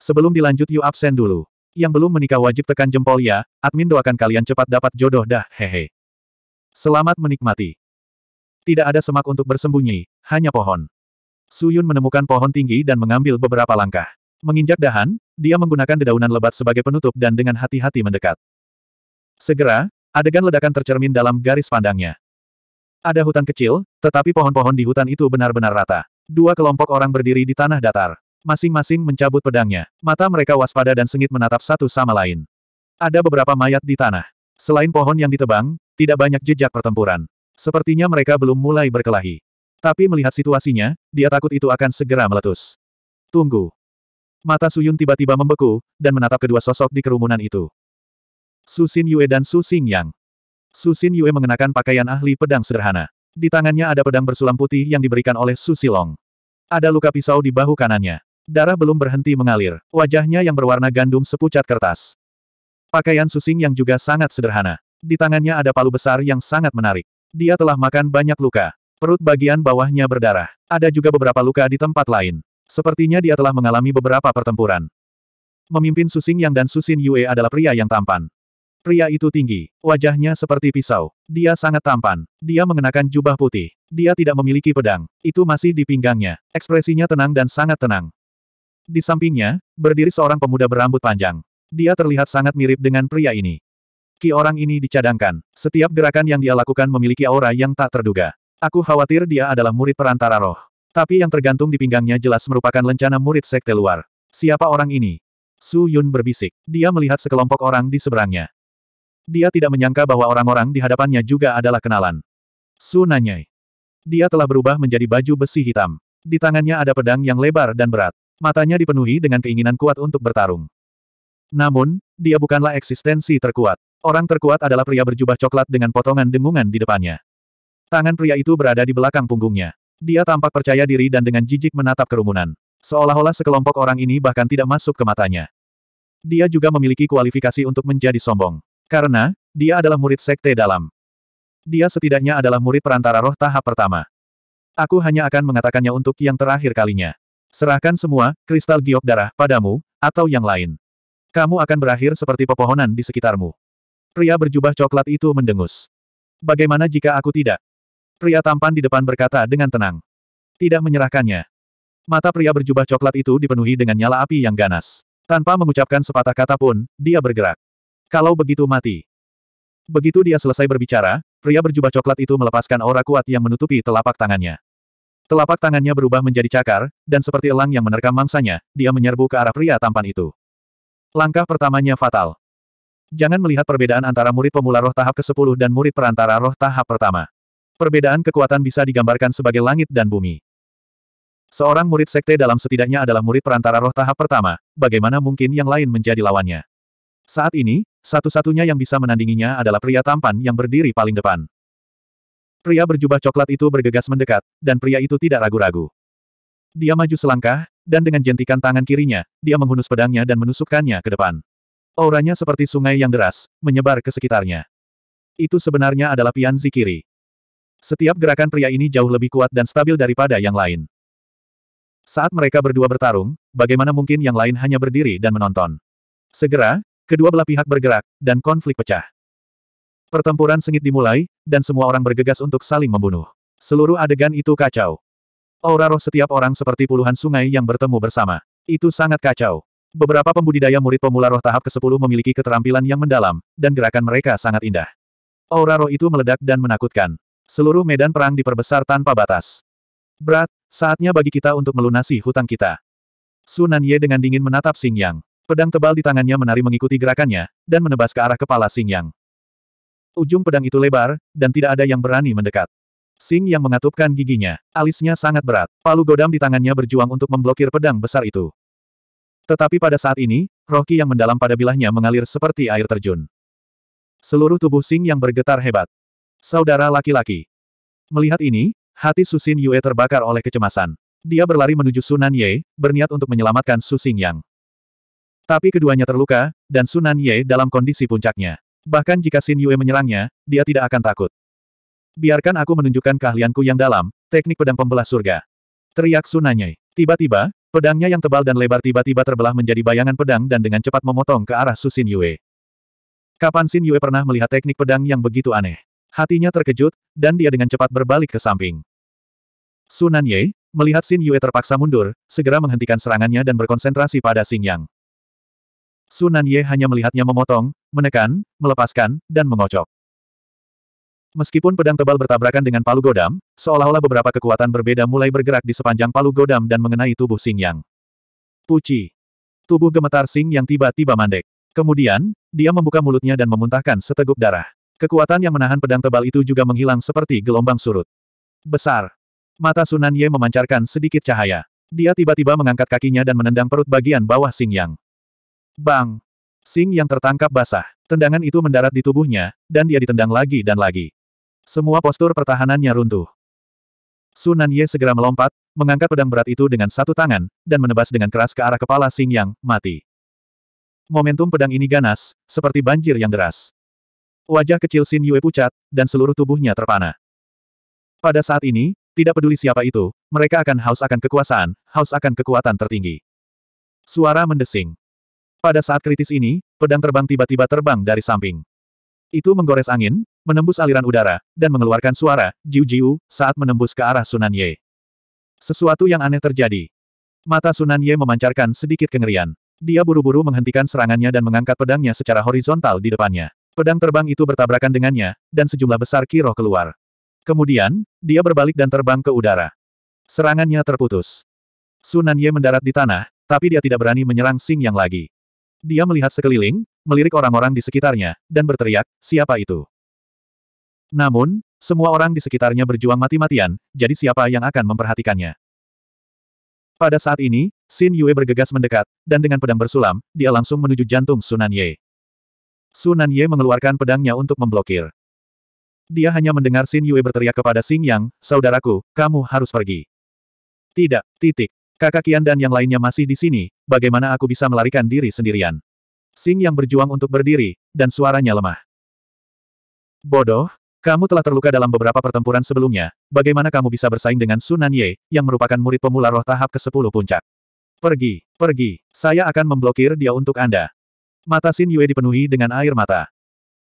Sebelum dilanjut you absen dulu. Yang belum menikah wajib tekan jempol ya, admin doakan kalian cepat dapat jodoh dah, hehe. Selamat menikmati. Tidak ada semak untuk bersembunyi, hanya pohon. Suyun menemukan pohon tinggi dan mengambil beberapa langkah. Menginjak dahan, dia menggunakan dedaunan lebat sebagai penutup dan dengan hati-hati mendekat. Segera, adegan ledakan tercermin dalam garis pandangnya. Ada hutan kecil, tetapi pohon-pohon di hutan itu benar-benar rata. Dua kelompok orang berdiri di tanah datar. Masing-masing mencabut pedangnya. Mata mereka waspada dan sengit menatap satu sama lain. Ada beberapa mayat di tanah. Selain pohon yang ditebang, tidak banyak jejak pertempuran. Sepertinya mereka belum mulai berkelahi. Tapi melihat situasinya, dia takut itu akan segera meletus. Tunggu. Mata Suyun tiba-tiba membeku, dan menatap kedua sosok di kerumunan itu. Su Susin Yue dan Su Xing Yang. Su Xin Yue mengenakan pakaian ahli pedang sederhana. Di tangannya ada pedang bersulam putih yang diberikan oleh Su Silong. Ada luka pisau di bahu kanannya. Darah belum berhenti mengalir. Wajahnya yang berwarna gandum sepucat kertas. Pakaian susing yang juga sangat sederhana. Di tangannya ada palu besar yang sangat menarik. Dia telah makan banyak luka. Perut bagian bawahnya berdarah. Ada juga beberapa luka di tempat lain. Sepertinya dia telah mengalami beberapa pertempuran. Memimpin Susing Yang dan Susin Yue adalah pria yang tampan. Pria itu tinggi. Wajahnya seperti pisau. Dia sangat tampan. Dia mengenakan jubah putih. Dia tidak memiliki pedang. Itu masih di pinggangnya. Ekspresinya tenang dan sangat tenang. Di sampingnya, berdiri seorang pemuda berambut panjang. Dia terlihat sangat mirip dengan pria ini. Ki orang ini dicadangkan. Setiap gerakan yang dia lakukan memiliki aura yang tak terduga. Aku khawatir dia adalah murid perantara roh. Tapi yang tergantung di pinggangnya jelas merupakan lencana murid sekte luar. Siapa orang ini? Su Yun berbisik. Dia melihat sekelompok orang di seberangnya. Dia tidak menyangka bahwa orang-orang di hadapannya juga adalah kenalan. Su nanyai. Dia telah berubah menjadi baju besi hitam. Di tangannya ada pedang yang lebar dan berat. Matanya dipenuhi dengan keinginan kuat untuk bertarung. Namun, dia bukanlah eksistensi terkuat. Orang terkuat adalah pria berjubah coklat dengan potongan dengungan di depannya. Tangan pria itu berada di belakang punggungnya. Dia tampak percaya diri dan dengan jijik menatap kerumunan. Seolah-olah sekelompok orang ini bahkan tidak masuk ke matanya. Dia juga memiliki kualifikasi untuk menjadi sombong. Karena, dia adalah murid sekte dalam. Dia setidaknya adalah murid perantara roh tahap pertama. Aku hanya akan mengatakannya untuk yang terakhir kalinya. Serahkan semua, kristal giok darah, padamu, atau yang lain. Kamu akan berakhir seperti pepohonan di sekitarmu. Pria berjubah coklat itu mendengus. Bagaimana jika aku tidak? Pria tampan di depan berkata dengan tenang. Tidak menyerahkannya. Mata pria berjubah coklat itu dipenuhi dengan nyala api yang ganas. Tanpa mengucapkan sepatah kata pun, dia bergerak. Kalau begitu mati. Begitu dia selesai berbicara, pria berjubah coklat itu melepaskan aura kuat yang menutupi telapak tangannya. Telapak tangannya berubah menjadi cakar, dan seperti elang yang menerkam mangsanya, dia menyerbu ke arah pria tampan itu. Langkah pertamanya fatal. Jangan melihat perbedaan antara murid pemula roh tahap ke-10 dan murid perantara roh tahap pertama. Perbedaan kekuatan bisa digambarkan sebagai langit dan bumi. Seorang murid sekte dalam setidaknya adalah murid perantara roh tahap pertama, bagaimana mungkin yang lain menjadi lawannya? Saat ini, satu-satunya yang bisa menandinginya adalah pria tampan yang berdiri paling depan. Pria berjubah coklat itu bergegas mendekat, dan pria itu tidak ragu-ragu. Dia maju selangkah, dan dengan jentikan tangan kirinya, dia menghunus pedangnya dan menusukkannya ke depan. Auranya seperti sungai yang deras, menyebar ke sekitarnya. Itu sebenarnya adalah Pian Zikiri. Setiap gerakan pria ini jauh lebih kuat dan stabil daripada yang lain. Saat mereka berdua bertarung, bagaimana mungkin yang lain hanya berdiri dan menonton. Segera, kedua belah pihak bergerak, dan konflik pecah. Pertempuran sengit dimulai, dan semua orang bergegas untuk saling membunuh. Seluruh adegan itu kacau. Aura roh setiap orang seperti puluhan sungai yang bertemu bersama. Itu sangat kacau. Beberapa pembudidaya murid pemula roh tahap ke-10 memiliki keterampilan yang mendalam, dan gerakan mereka sangat indah. Aura roh itu meledak dan menakutkan. Seluruh medan perang diperbesar tanpa batas. Berat, saatnya bagi kita untuk melunasi hutang kita. Sunan Ye dengan dingin menatap Xing Yang. Pedang tebal di tangannya menari mengikuti gerakannya, dan menebas ke arah kepala Xing Yang. Ujung pedang itu lebar, dan tidak ada yang berani mendekat. Sing yang mengatupkan giginya. Alisnya sangat berat. Palu godam di tangannya berjuang untuk memblokir pedang besar itu. Tetapi pada saat ini, roki yang mendalam pada bilahnya mengalir seperti air terjun. Seluruh tubuh Sing yang bergetar hebat. Saudara laki-laki. Melihat ini, hati Susin Yue terbakar oleh kecemasan. Dia berlari menuju Sunan Ye, berniat untuk menyelamatkan Su Sing Yang. Tapi keduanya terluka, dan Sunan Ye dalam kondisi puncaknya. Bahkan jika Xin Yue menyerangnya, dia tidak akan takut. Biarkan aku menunjukkan keahlianku yang dalam, teknik pedang pembelah surga. Teriak Ye. Tiba-tiba, pedangnya yang tebal dan lebar tiba-tiba terbelah menjadi bayangan pedang dan dengan cepat memotong ke arah Su Xin Yue. Kapan Xin Yue pernah melihat teknik pedang yang begitu aneh? Hatinya terkejut, dan dia dengan cepat berbalik ke samping. Sunan Ye, melihat Xin Yue terpaksa mundur, segera menghentikan serangannya dan berkonsentrasi pada Xing Yang. Sunan Ye hanya melihatnya memotong, menekan, melepaskan, dan mengocok. Meskipun pedang tebal bertabrakan dengan palu godam, seolah-olah beberapa kekuatan berbeda mulai bergerak di sepanjang palu godam dan mengenai tubuh Xing Yang. Puci. Tubuh gemetar sing Yang tiba-tiba mandek. Kemudian, dia membuka mulutnya dan memuntahkan seteguk darah. Kekuatan yang menahan pedang tebal itu juga menghilang seperti gelombang surut. Besar. Mata Sunan Ye memancarkan sedikit cahaya. Dia tiba-tiba mengangkat kakinya dan menendang perut bagian bawah Xing Yang. Bang! Sing yang tertangkap basah. Tendangan itu mendarat di tubuhnya, dan dia ditendang lagi dan lagi. Semua postur pertahanannya runtuh. Sunan Ye segera melompat, mengangkat pedang berat itu dengan satu tangan, dan menebas dengan keras ke arah kepala Sing Yang, mati. Momentum pedang ini ganas, seperti banjir yang deras. Wajah kecil Sin Yue pucat, dan seluruh tubuhnya terpana. Pada saat ini, tidak peduli siapa itu, mereka akan haus akan kekuasaan, haus akan kekuatan tertinggi. Suara mendesing. Pada saat kritis ini, pedang terbang tiba-tiba terbang dari samping. Itu menggores angin, menembus aliran udara, dan mengeluarkan suara, jiu-jiu, saat menembus ke arah Sunan Ye. Sesuatu yang aneh terjadi. Mata Sunan Ye memancarkan sedikit kengerian. Dia buru-buru menghentikan serangannya dan mengangkat pedangnya secara horizontal di depannya. Pedang terbang itu bertabrakan dengannya, dan sejumlah besar kiroh keluar. Kemudian, dia berbalik dan terbang ke udara. Serangannya terputus. Sunan Ye mendarat di tanah, tapi dia tidak berani menyerang Sing Yang lagi. Dia melihat sekeliling, melirik orang-orang di sekitarnya, dan berteriak, siapa itu? Namun, semua orang di sekitarnya berjuang mati-matian, jadi siapa yang akan memperhatikannya? Pada saat ini, Xin Yue bergegas mendekat, dan dengan pedang bersulam, dia langsung menuju jantung Sunan Ye. Sunan Ye mengeluarkan pedangnya untuk memblokir. Dia hanya mendengar Xin Yue berteriak kepada Xing Yang, saudaraku, kamu harus pergi. Tidak, titik. Kakak Kian dan yang lainnya masih di sini, bagaimana aku bisa melarikan diri sendirian? Sing yang berjuang untuk berdiri, dan suaranya lemah. Bodoh, kamu telah terluka dalam beberapa pertempuran sebelumnya, bagaimana kamu bisa bersaing dengan Sunan Ye, yang merupakan murid pemula roh tahap ke-10 puncak? Pergi, pergi, saya akan memblokir dia untuk Anda. Mata Sin Yue dipenuhi dengan air mata.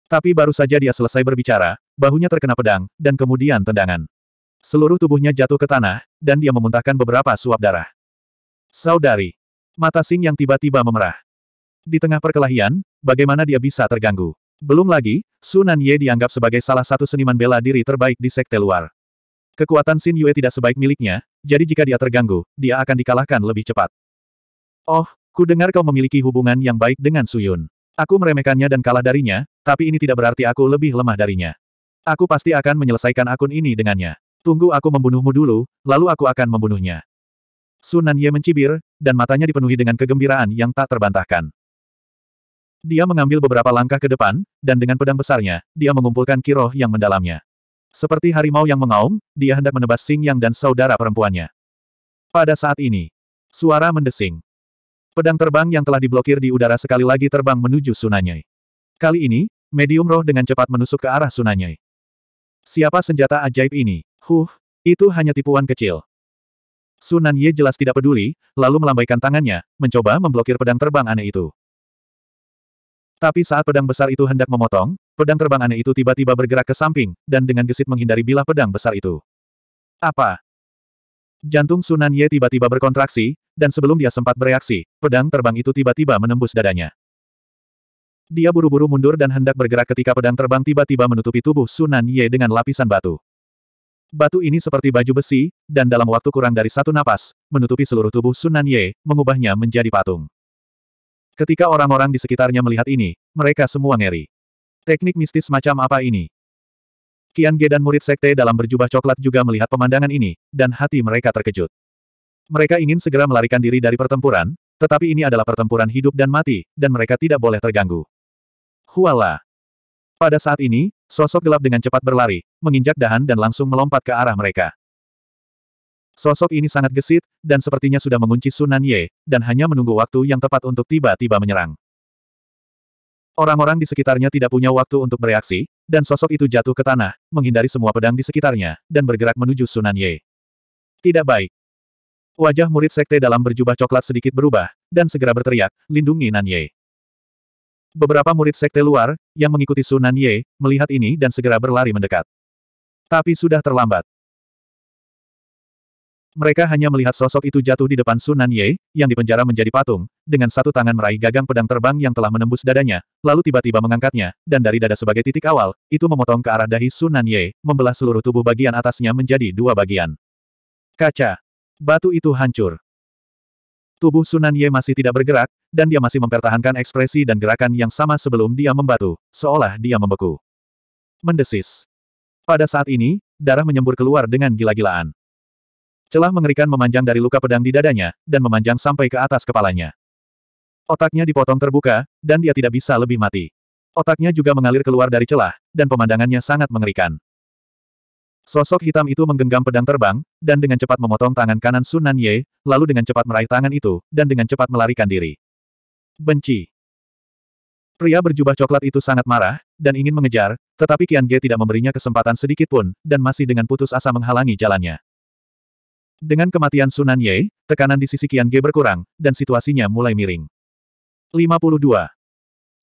Tapi baru saja dia selesai berbicara, bahunya terkena pedang, dan kemudian tendangan. Seluruh tubuhnya jatuh ke tanah, dan dia memuntahkan beberapa suap darah. Saudari. Mata Sing yang tiba-tiba memerah. Di tengah perkelahian, bagaimana dia bisa terganggu? Belum lagi, Sunan Ye dianggap sebagai salah satu seniman bela diri terbaik di sekte luar. Kekuatan Sin Yue tidak sebaik miliknya, jadi jika dia terganggu, dia akan dikalahkan lebih cepat. Oh, ku dengar kau memiliki hubungan yang baik dengan Suyun. Aku meremehkannya dan kalah darinya, tapi ini tidak berarti aku lebih lemah darinya. Aku pasti akan menyelesaikan akun ini dengannya. Tunggu aku membunuhmu dulu, lalu aku akan membunuhnya. Sunan Ye mencibir, dan matanya dipenuhi dengan kegembiraan yang tak terbantahkan. Dia mengambil beberapa langkah ke depan, dan dengan pedang besarnya, dia mengumpulkan kiroh yang mendalamnya. Seperti harimau yang mengaum, dia hendak menebas Sing Yang dan saudara perempuannya. Pada saat ini, suara mendesing. Pedang terbang yang telah diblokir di udara sekali lagi terbang menuju Sunanyai. Kali ini, medium roh dengan cepat menusuk ke arah Sunanyai. Siapa senjata ajaib ini? Huh, itu hanya tipuan kecil. Sunan Ye jelas tidak peduli, lalu melambaikan tangannya, mencoba memblokir pedang terbang aneh itu. Tapi saat pedang besar itu hendak memotong, pedang terbang aneh itu tiba-tiba bergerak ke samping, dan dengan gesit menghindari bilah pedang besar itu. Apa? Jantung Sunan Ye tiba-tiba berkontraksi, dan sebelum dia sempat bereaksi, pedang terbang itu tiba-tiba menembus dadanya. Dia buru-buru mundur dan hendak bergerak ketika pedang terbang tiba-tiba menutupi tubuh Sunan Ye dengan lapisan batu. Batu ini seperti baju besi, dan dalam waktu kurang dari satu napas, menutupi seluruh tubuh Sunan Ye, mengubahnya menjadi patung. Ketika orang-orang di sekitarnya melihat ini, mereka semua ngeri. Teknik mistis macam apa ini? Kian Ge dan murid sekte dalam berjubah coklat juga melihat pemandangan ini, dan hati mereka terkejut. Mereka ingin segera melarikan diri dari pertempuran, tetapi ini adalah pertempuran hidup dan mati, dan mereka tidak boleh terganggu. Huala! Pada saat ini, sosok gelap dengan cepat berlari, menginjak dahan dan langsung melompat ke arah mereka. Sosok ini sangat gesit, dan sepertinya sudah mengunci Sunan Ye, dan hanya menunggu waktu yang tepat untuk tiba-tiba menyerang. Orang-orang di sekitarnya tidak punya waktu untuk bereaksi, dan sosok itu jatuh ke tanah, menghindari semua pedang di sekitarnya, dan bergerak menuju Sunan Ye. Tidak baik. Wajah murid sekte dalam berjubah coklat sedikit berubah, dan segera berteriak, lindungi Nan Ye. Beberapa murid sekte luar, yang mengikuti Sunan Ye, melihat ini dan segera berlari mendekat. Tapi sudah terlambat. Mereka hanya melihat sosok itu jatuh di depan Sunan Ye, yang dipenjara menjadi patung, dengan satu tangan meraih gagang pedang terbang yang telah menembus dadanya, lalu tiba-tiba mengangkatnya, dan dari dada sebagai titik awal, itu memotong ke arah dahi Sunan Ye, membelah seluruh tubuh bagian atasnya menjadi dua bagian. Kaca. Batu itu hancur. Tubuh Sunan Ye masih tidak bergerak, dan dia masih mempertahankan ekspresi dan gerakan yang sama sebelum dia membatu, seolah dia membeku. Mendesis. Pada saat ini, darah menyembur keluar dengan gila-gilaan. Celah mengerikan memanjang dari luka pedang di dadanya, dan memanjang sampai ke atas kepalanya. Otaknya dipotong terbuka, dan dia tidak bisa lebih mati. Otaknya juga mengalir keluar dari celah, dan pemandangannya sangat mengerikan. Sosok hitam itu menggenggam pedang terbang, dan dengan cepat memotong tangan kanan Sunan Ye, lalu dengan cepat meraih tangan itu, dan dengan cepat melarikan diri. Benci. Pria berjubah coklat itu sangat marah, dan ingin mengejar, tetapi Kian Ge tidak memberinya kesempatan sedikit pun, dan masih dengan putus asa menghalangi jalannya. Dengan kematian Sunan Ye, tekanan di sisi Kian Ge berkurang, dan situasinya mulai miring. 52.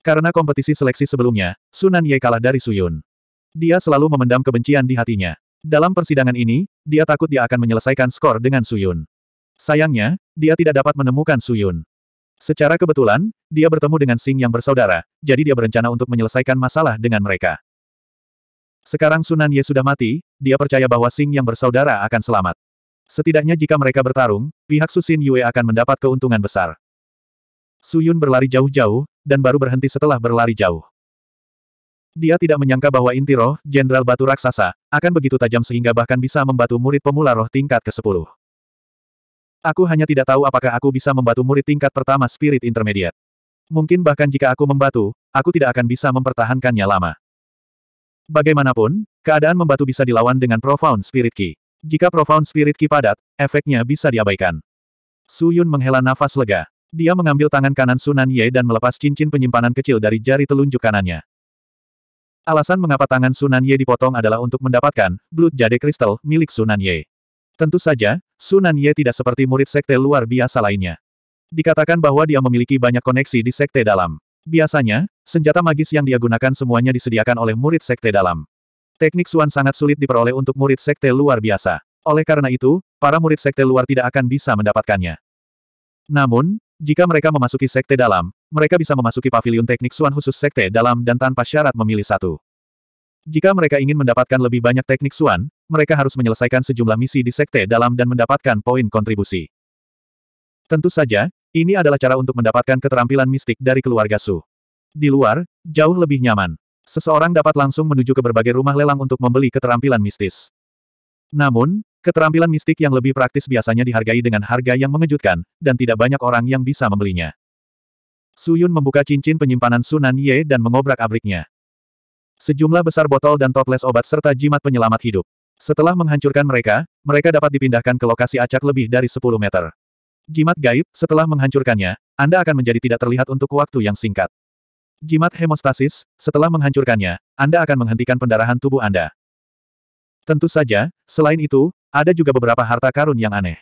Karena kompetisi seleksi sebelumnya, Sunan Ye kalah dari Suyun. Dia selalu memendam kebencian di hatinya. Dalam persidangan ini, dia takut dia akan menyelesaikan skor dengan Suyun. Sayangnya, dia tidak dapat menemukan Suyun. Secara kebetulan, dia bertemu dengan Sing yang bersaudara, jadi dia berencana untuk menyelesaikan masalah dengan mereka. Sekarang Sunan Ye sudah mati, dia percaya bahwa Sing yang bersaudara akan selamat. Setidaknya jika mereka bertarung, pihak Susin Yue akan mendapat keuntungan besar. Suyun berlari jauh-jauh, dan baru berhenti setelah berlari jauh. Dia tidak menyangka bahwa inti roh, Jenderal Batu Raksasa, akan begitu tajam sehingga bahkan bisa membatu murid pemula roh tingkat ke-10. Aku hanya tidak tahu apakah aku bisa membatu murid tingkat pertama spirit intermediate. Mungkin bahkan jika aku membatu, aku tidak akan bisa mempertahankannya lama. Bagaimanapun, keadaan membatu bisa dilawan dengan profound spirit key. Jika profound spirit key padat, efeknya bisa diabaikan. Su Yun menghela nafas lega. Dia mengambil tangan kanan Sunan Ye dan melepas cincin penyimpanan kecil dari jari telunjuk kanannya. Alasan mengapa tangan Sunan Ye dipotong adalah untuk mendapatkan Blood Jade Crystal milik Sunan Ye. Tentu saja, Sunan Ye tidak seperti murid sekte luar biasa lainnya. Dikatakan bahwa dia memiliki banyak koneksi di sekte dalam. Biasanya, senjata magis yang dia gunakan semuanya disediakan oleh murid sekte dalam. Teknik Suan sangat sulit diperoleh untuk murid sekte luar biasa. Oleh karena itu, para murid sekte luar tidak akan bisa mendapatkannya. Namun, jika mereka memasuki sekte dalam, mereka bisa memasuki pavilion teknik Suan khusus sekte dalam dan tanpa syarat memilih satu. Jika mereka ingin mendapatkan lebih banyak teknik Suan, mereka harus menyelesaikan sejumlah misi di sekte dalam dan mendapatkan poin kontribusi. Tentu saja, ini adalah cara untuk mendapatkan keterampilan mistik dari keluarga Su. Di luar, jauh lebih nyaman. Seseorang dapat langsung menuju ke berbagai rumah lelang untuk membeli keterampilan mistis. Namun, Keterampilan mistik yang lebih praktis biasanya dihargai dengan harga yang mengejutkan, dan tidak banyak orang yang bisa membelinya. Su Yun membuka cincin penyimpanan Sunan Ye dan mengobrak-abriknya. Sejumlah besar botol dan toples obat serta jimat penyelamat hidup. Setelah menghancurkan mereka, mereka dapat dipindahkan ke lokasi acak lebih dari 10 meter. Jimat gaib, setelah menghancurkannya, Anda akan menjadi tidak terlihat untuk waktu yang singkat. Jimat hemostasis, setelah menghancurkannya, Anda akan menghentikan pendarahan tubuh Anda. Tentu saja, selain itu, ada juga beberapa harta karun yang aneh.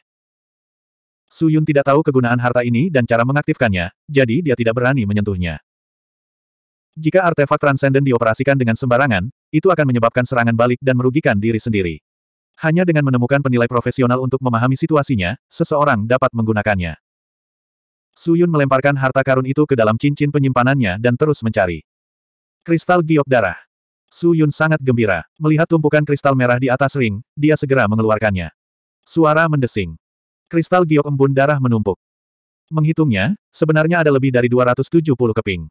Su Yun tidak tahu kegunaan harta ini dan cara mengaktifkannya, jadi dia tidak berani menyentuhnya. Jika artefak transenden dioperasikan dengan sembarangan, itu akan menyebabkan serangan balik dan merugikan diri sendiri. Hanya dengan menemukan penilai profesional untuk memahami situasinya, seseorang dapat menggunakannya. Su Yun melemparkan harta karun itu ke dalam cincin penyimpanannya dan terus mencari. Kristal giok darah. Su Yun sangat gembira. Melihat tumpukan kristal merah di atas ring, dia segera mengeluarkannya. Suara mendesing. Kristal giok embun darah menumpuk. Menghitungnya, sebenarnya ada lebih dari 270 keping.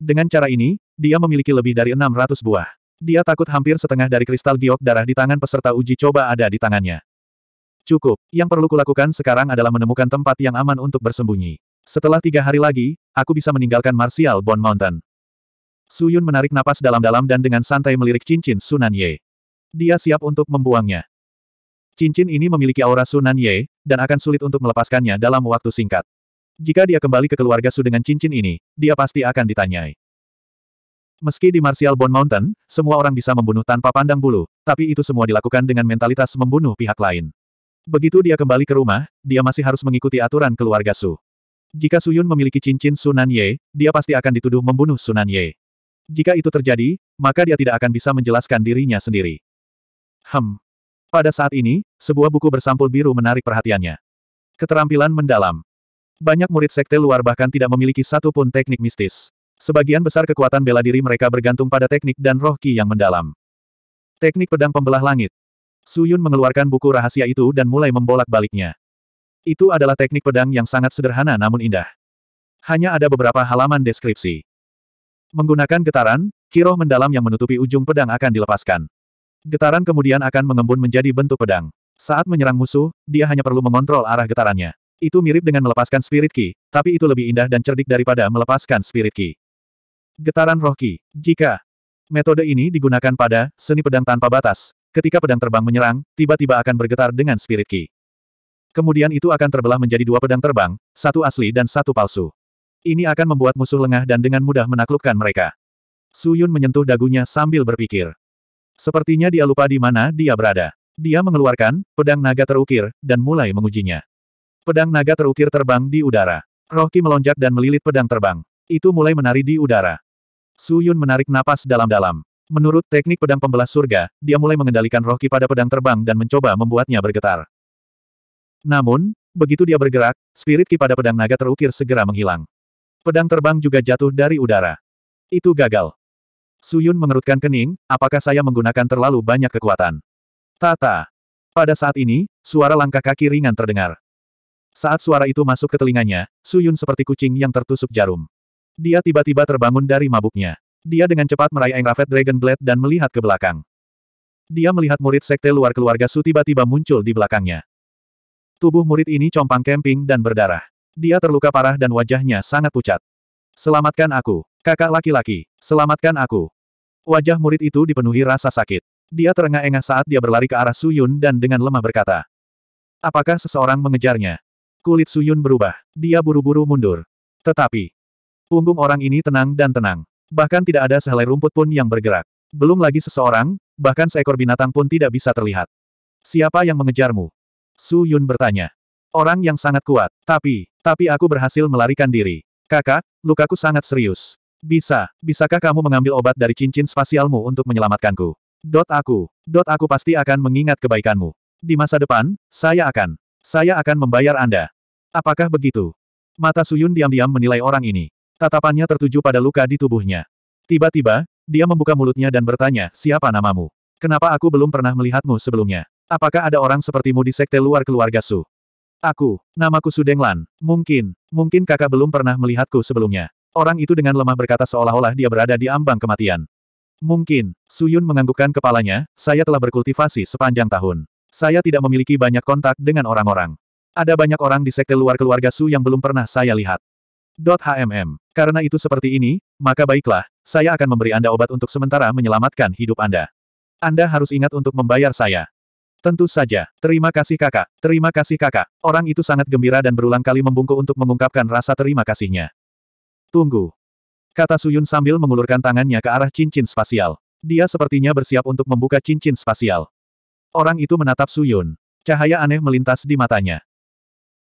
Dengan cara ini, dia memiliki lebih dari 600 buah. Dia takut hampir setengah dari kristal giok darah di tangan peserta uji coba ada di tangannya. Cukup, yang perlu kulakukan sekarang adalah menemukan tempat yang aman untuk bersembunyi. Setelah tiga hari lagi, aku bisa meninggalkan Martial Bond Mountain. Su Yun menarik napas dalam-dalam dan dengan santai melirik cincin Sunan Ye. Dia siap untuk membuangnya. Cincin ini memiliki aura Sunan Ye, dan akan sulit untuk melepaskannya dalam waktu singkat. Jika dia kembali ke keluarga Su dengan cincin ini, dia pasti akan ditanyai. Meski di Martial Bone Mountain, semua orang bisa membunuh tanpa pandang bulu, tapi itu semua dilakukan dengan mentalitas membunuh pihak lain. Begitu dia kembali ke rumah, dia masih harus mengikuti aturan keluarga Su. Jika Su Yun memiliki cincin Sunan Ye, dia pasti akan dituduh membunuh Sunan Ye. Jika itu terjadi, maka dia tidak akan bisa menjelaskan dirinya sendiri. Hem. Pada saat ini, sebuah buku bersampul biru menarik perhatiannya. Keterampilan mendalam. Banyak murid sekte luar bahkan tidak memiliki satu pun teknik mistis. Sebagian besar kekuatan bela diri mereka bergantung pada teknik dan roh ki yang mendalam. Teknik pedang pembelah langit. Suyun mengeluarkan buku rahasia itu dan mulai membolak-baliknya. Itu adalah teknik pedang yang sangat sederhana namun indah. Hanya ada beberapa halaman deskripsi. Menggunakan getaran, kiroh mendalam yang menutupi ujung pedang akan dilepaskan. Getaran kemudian akan mengembun menjadi bentuk pedang. Saat menyerang musuh, dia hanya perlu mengontrol arah getarannya. Itu mirip dengan melepaskan spirit ki, tapi itu lebih indah dan cerdik daripada melepaskan spirit ki. Getaran roh ki. Jika metode ini digunakan pada seni pedang tanpa batas, ketika pedang terbang menyerang, tiba-tiba akan bergetar dengan spirit ki. Kemudian itu akan terbelah menjadi dua pedang terbang, satu asli dan satu palsu. Ini akan membuat musuh lengah dan dengan mudah menaklukkan mereka. Su Yun menyentuh dagunya sambil berpikir. Sepertinya dia lupa di mana dia berada. Dia mengeluarkan pedang naga terukir dan mulai mengujinya. Pedang naga terukir terbang di udara. Rohki melonjak dan melilit pedang terbang. Itu mulai menari di udara. Su Yun menarik napas dalam-dalam. Menurut teknik pedang pembelah surga, dia mulai mengendalikan Rohki pada pedang terbang dan mencoba membuatnya bergetar. Namun, begitu dia bergerak, spirit ki pada pedang naga terukir segera menghilang. Pedang terbang juga jatuh dari udara. Itu gagal. Suyun mengerutkan kening, apakah saya menggunakan terlalu banyak kekuatan? Tata. Pada saat ini, suara langkah kaki ringan terdengar. Saat suara itu masuk ke telinganya, Suyun seperti kucing yang tertusuk jarum. Dia tiba-tiba terbangun dari mabuknya. Dia dengan cepat meraih Engravet Dragon Blade dan melihat ke belakang. Dia melihat murid sekte luar keluarga Su tiba-tiba muncul di belakangnya. Tubuh murid ini compang kemping dan berdarah. Dia terluka parah dan wajahnya sangat pucat. Selamatkan aku, kakak laki-laki, selamatkan aku. Wajah murid itu dipenuhi rasa sakit. Dia terengah-engah saat dia berlari ke arah Suyun dan dengan lemah berkata. Apakah seseorang mengejarnya? Kulit Suyun berubah. Dia buru-buru mundur. Tetapi, punggung orang ini tenang dan tenang. Bahkan tidak ada sehelai rumput pun yang bergerak. Belum lagi seseorang, bahkan seekor binatang pun tidak bisa terlihat. Siapa yang mengejarmu? Su Yun bertanya. Orang yang sangat kuat. Tapi, tapi aku berhasil melarikan diri. Kakak, lukaku sangat serius. Bisa, bisakah kamu mengambil obat dari cincin spasialmu untuk menyelamatkanku? Dot aku, dot aku pasti akan mengingat kebaikanmu. Di masa depan, saya akan, saya akan membayar Anda. Apakah begitu? Mata Suyun diam-diam menilai orang ini. Tatapannya tertuju pada luka di tubuhnya. Tiba-tiba, dia membuka mulutnya dan bertanya, siapa namamu? Kenapa aku belum pernah melihatmu sebelumnya? Apakah ada orang sepertimu di sekte luar keluarga Su? Aku, namaku Sudenglan, mungkin, mungkin kakak belum pernah melihatku sebelumnya. Orang itu dengan lemah berkata seolah-olah dia berada di ambang kematian. Mungkin, Suyun menganggukkan kepalanya, saya telah berkultivasi sepanjang tahun. Saya tidak memiliki banyak kontak dengan orang-orang. Ada banyak orang di sekte luar keluarga Su yang belum pernah saya lihat. Dot HMM. Karena itu seperti ini, maka baiklah, saya akan memberi Anda obat untuk sementara menyelamatkan hidup Anda. Anda harus ingat untuk membayar saya. Tentu saja, terima kasih kakak, terima kasih kakak. Orang itu sangat gembira dan berulang kali membungkuk untuk mengungkapkan rasa terima kasihnya. Tunggu. Kata Suyun sambil mengulurkan tangannya ke arah cincin spasial. Dia sepertinya bersiap untuk membuka cincin spasial. Orang itu menatap Suyun. Cahaya aneh melintas di matanya.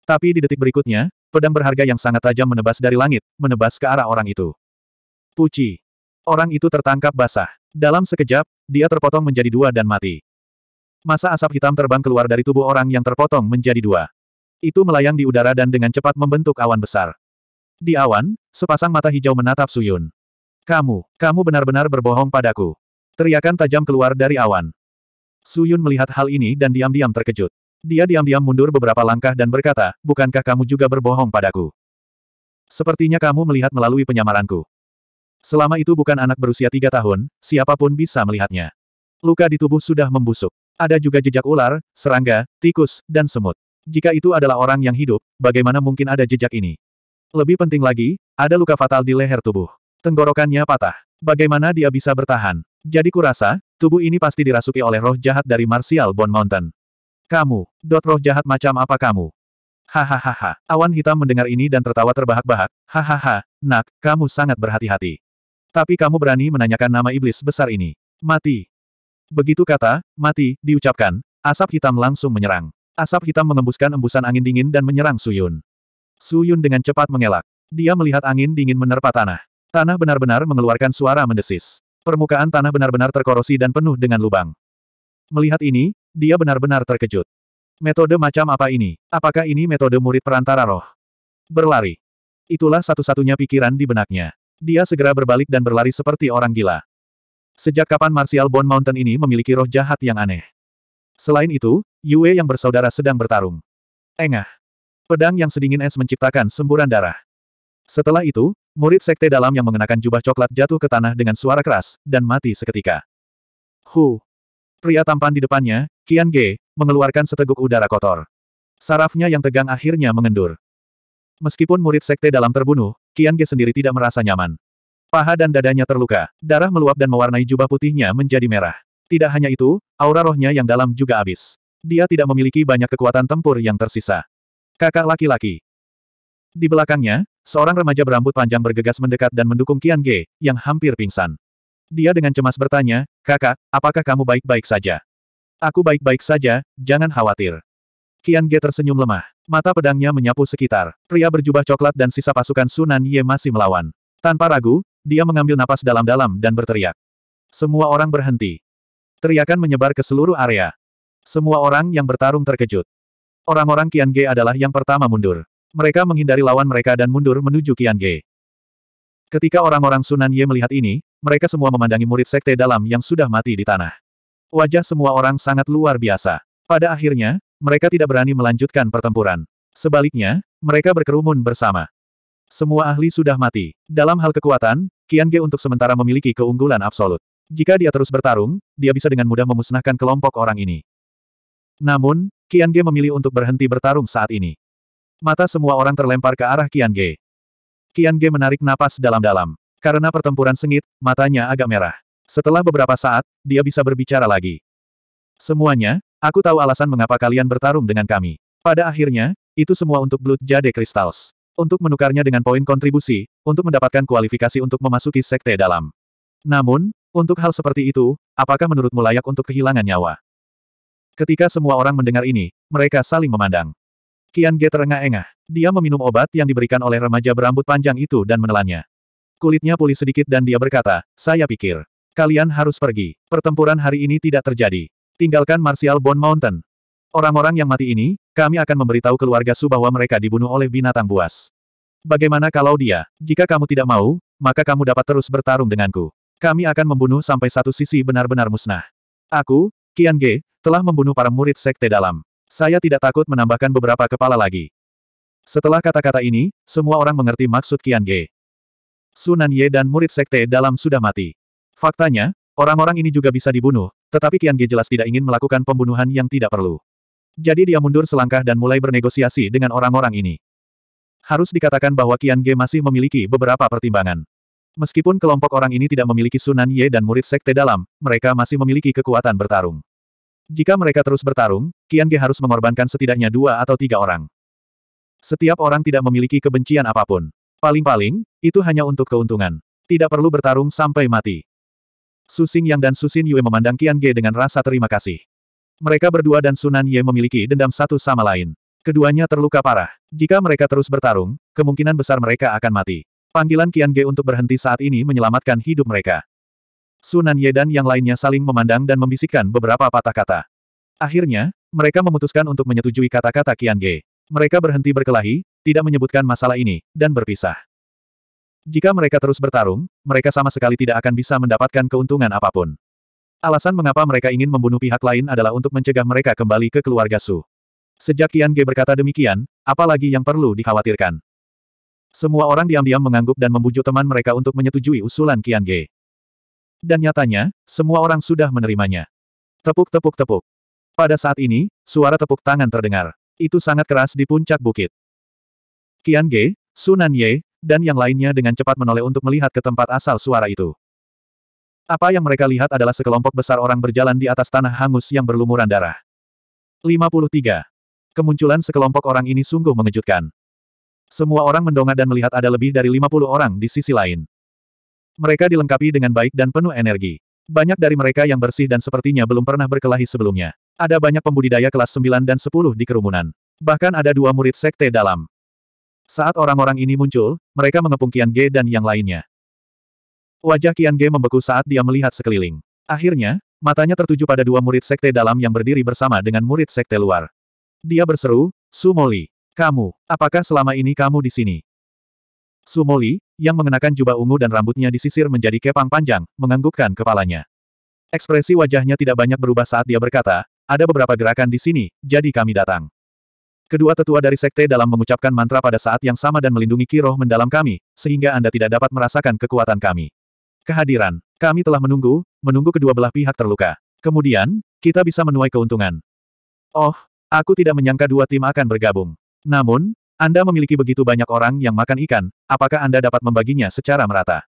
Tapi di detik berikutnya, pedang berharga yang sangat tajam menebas dari langit, menebas ke arah orang itu. Puci. Orang itu tertangkap basah. Dalam sekejap, dia terpotong menjadi dua dan mati. Masa asap hitam terbang keluar dari tubuh orang yang terpotong menjadi dua. Itu melayang di udara dan dengan cepat membentuk awan besar. Di awan, sepasang mata hijau menatap Suyun. Kamu, kamu benar-benar berbohong padaku. Teriakan tajam keluar dari awan. Suyun melihat hal ini dan diam-diam terkejut. Dia diam-diam mundur beberapa langkah dan berkata, bukankah kamu juga berbohong padaku? Sepertinya kamu melihat melalui penyamaranku. Selama itu bukan anak berusia tiga tahun, siapapun bisa melihatnya. Luka di tubuh sudah membusuk. Ada juga jejak ular, serangga, tikus, dan semut. Jika itu adalah orang yang hidup, bagaimana mungkin ada jejak ini? Lebih penting lagi, ada luka fatal di leher tubuh. Tenggorokannya patah. Bagaimana dia bisa bertahan? Jadi kurasa, tubuh ini pasti dirasuki oleh roh jahat dari Martial Bone Mountain. Kamu, dot roh jahat macam apa kamu? Hahaha, awan hitam mendengar ini dan tertawa terbahak-bahak, hahaha, nak, kamu sangat berhati-hati. Tapi kamu berani menanyakan nama iblis besar ini. Mati. Begitu kata, mati, diucapkan, asap hitam langsung menyerang. Asap hitam mengembuskan embusan angin dingin dan menyerang Suyun. Suyun dengan cepat mengelak. Dia melihat angin dingin menerpa tanah. Tanah benar-benar mengeluarkan suara mendesis. Permukaan tanah benar-benar terkorosi dan penuh dengan lubang. Melihat ini, dia benar-benar terkejut. Metode macam apa ini? Apakah ini metode murid perantara roh? Berlari. Itulah satu-satunya pikiran di benaknya. Dia segera berbalik dan berlari seperti orang gila. Sejak kapan Martial Bone Mountain ini memiliki roh jahat yang aneh? Selain itu, Yue yang bersaudara sedang bertarung. Engah. Pedang yang sedingin es menciptakan semburan darah. Setelah itu, murid sekte dalam yang mengenakan jubah coklat jatuh ke tanah dengan suara keras, dan mati seketika. Hu. Pria tampan di depannya, Qian Ge, mengeluarkan seteguk udara kotor. Sarafnya yang tegang akhirnya mengendur. Meskipun murid sekte dalam terbunuh, Qian Ge sendiri tidak merasa nyaman. Paha dan dadanya terluka, darah meluap dan mewarnai jubah putihnya menjadi merah. Tidak hanya itu, aura rohnya yang dalam juga habis. Dia tidak memiliki banyak kekuatan tempur yang tersisa. Kakak laki-laki. Di belakangnya, seorang remaja berambut panjang bergegas mendekat dan mendukung Kian Ge, yang hampir pingsan. Dia dengan cemas bertanya, kakak, apakah kamu baik-baik saja? Aku baik-baik saja, jangan khawatir. Kian Ge tersenyum lemah. Mata pedangnya menyapu sekitar. Pria berjubah coklat dan sisa pasukan Sunan Ye masih melawan. Tanpa ragu, dia mengambil napas dalam-dalam dan berteriak. Semua orang berhenti. Teriakan menyebar ke seluruh area. Semua orang yang bertarung terkejut. Orang-orang Qian Ge adalah yang pertama mundur. Mereka menghindari lawan mereka dan mundur menuju Qian Ge. Ketika orang-orang Sunan Ye melihat ini, mereka semua memandangi murid sekte dalam yang sudah mati di tanah. Wajah semua orang sangat luar biasa. Pada akhirnya, mereka tidak berani melanjutkan pertempuran. Sebaliknya, mereka berkerumun bersama. Semua ahli sudah mati. Dalam hal kekuatan, Qian Ge untuk sementara memiliki keunggulan absolut. Jika dia terus bertarung, dia bisa dengan mudah memusnahkan kelompok orang ini. Namun, Qian Ge memilih untuk berhenti bertarung saat ini. Mata semua orang terlempar ke arah Qian Ge. Qian Ge menarik napas dalam-dalam. Karena pertempuran sengit, matanya agak merah. Setelah beberapa saat, dia bisa berbicara lagi. Semuanya, aku tahu alasan mengapa kalian bertarung dengan kami. Pada akhirnya, itu semua untuk Blood Jade Crystals untuk menukarnya dengan poin kontribusi, untuk mendapatkan kualifikasi untuk memasuki sekte dalam. Namun, untuk hal seperti itu, apakah menurutmu layak untuk kehilangan nyawa? Ketika semua orang mendengar ini, mereka saling memandang. Kian Ge terengah-engah. Dia meminum obat yang diberikan oleh remaja berambut panjang itu dan menelannya. Kulitnya pulih sedikit dan dia berkata, saya pikir, kalian harus pergi. Pertempuran hari ini tidak terjadi. Tinggalkan Martial Bone Mountain. Orang-orang yang mati ini, kami akan memberitahu keluarga Su bahwa mereka dibunuh oleh binatang buas. Bagaimana kalau dia? Jika kamu tidak mau, maka kamu dapat terus bertarung denganku. Kami akan membunuh sampai satu sisi benar-benar musnah. Aku, Kian Ge, telah membunuh para murid sekte dalam. Saya tidak takut menambahkan beberapa kepala lagi. Setelah kata-kata ini, semua orang mengerti maksud Kian Ge. Sunan Ye dan murid sekte dalam sudah mati. Faktanya, orang-orang ini juga bisa dibunuh, tetapi Kian Ge jelas tidak ingin melakukan pembunuhan yang tidak perlu. Jadi dia mundur selangkah dan mulai bernegosiasi dengan orang-orang ini. Harus dikatakan bahwa Qian Ge masih memiliki beberapa pertimbangan. Meskipun kelompok orang ini tidak memiliki Sunan Ye dan murid sekte dalam, mereka masih memiliki kekuatan bertarung. Jika mereka terus bertarung, Qian Ge harus mengorbankan setidaknya dua atau tiga orang. Setiap orang tidak memiliki kebencian apapun. Paling-paling, itu hanya untuk keuntungan. Tidak perlu bertarung sampai mati. Su Yang dan Susin Yue memandang Qian Ge dengan rasa terima kasih. Mereka berdua dan Sunan Ye memiliki dendam satu sama lain. Keduanya terluka parah. Jika mereka terus bertarung, kemungkinan besar mereka akan mati. Panggilan Kian Ge untuk berhenti saat ini menyelamatkan hidup mereka. Sunan Ye dan yang lainnya saling memandang dan membisikkan beberapa patah kata. Akhirnya, mereka memutuskan untuk menyetujui kata-kata Kian Ge. Mereka berhenti berkelahi, tidak menyebutkan masalah ini, dan berpisah. Jika mereka terus bertarung, mereka sama sekali tidak akan bisa mendapatkan keuntungan apapun. Alasan mengapa mereka ingin membunuh pihak lain adalah untuk mencegah mereka kembali ke keluarga Su. Sejak Kian Ge berkata demikian, apalagi yang perlu dikhawatirkan. Semua orang diam-diam mengangguk dan membujuk teman mereka untuk menyetujui usulan Kian Ge. Dan nyatanya, semua orang sudah menerimanya. Tepuk-tepuk-tepuk. Pada saat ini, suara tepuk tangan terdengar. Itu sangat keras di puncak bukit. Kian Ge, Sunan Ye, dan yang lainnya dengan cepat menoleh untuk melihat ke tempat asal suara itu. Apa yang mereka lihat adalah sekelompok besar orang berjalan di atas tanah hangus yang berlumuran darah. 53. Kemunculan sekelompok orang ini sungguh mengejutkan. Semua orang mendongak dan melihat ada lebih dari 50 orang di sisi lain. Mereka dilengkapi dengan baik dan penuh energi. Banyak dari mereka yang bersih dan sepertinya belum pernah berkelahi sebelumnya. Ada banyak pembudidaya kelas 9 dan 10 di kerumunan. Bahkan ada dua murid sekte dalam. Saat orang-orang ini muncul, mereka mengepung Kian G dan yang lainnya. Wajah Qian Ge membeku saat dia melihat sekeliling. Akhirnya, matanya tertuju pada dua murid sekte dalam yang berdiri bersama dengan murid sekte luar. Dia berseru, Sumoli, kamu, apakah selama ini kamu di sini? Sumoli, yang mengenakan jubah ungu dan rambutnya disisir menjadi kepang panjang, menganggukkan kepalanya. Ekspresi wajahnya tidak banyak berubah saat dia berkata, ada beberapa gerakan di sini, jadi kami datang. Kedua tetua dari sekte dalam mengucapkan mantra pada saat yang sama dan melindungi kiroh mendalam kami, sehingga Anda tidak dapat merasakan kekuatan kami. Kehadiran. Kami telah menunggu, menunggu kedua belah pihak terluka. Kemudian, kita bisa menuai keuntungan. Oh, aku tidak menyangka dua tim akan bergabung. Namun, Anda memiliki begitu banyak orang yang makan ikan, apakah Anda dapat membaginya secara merata?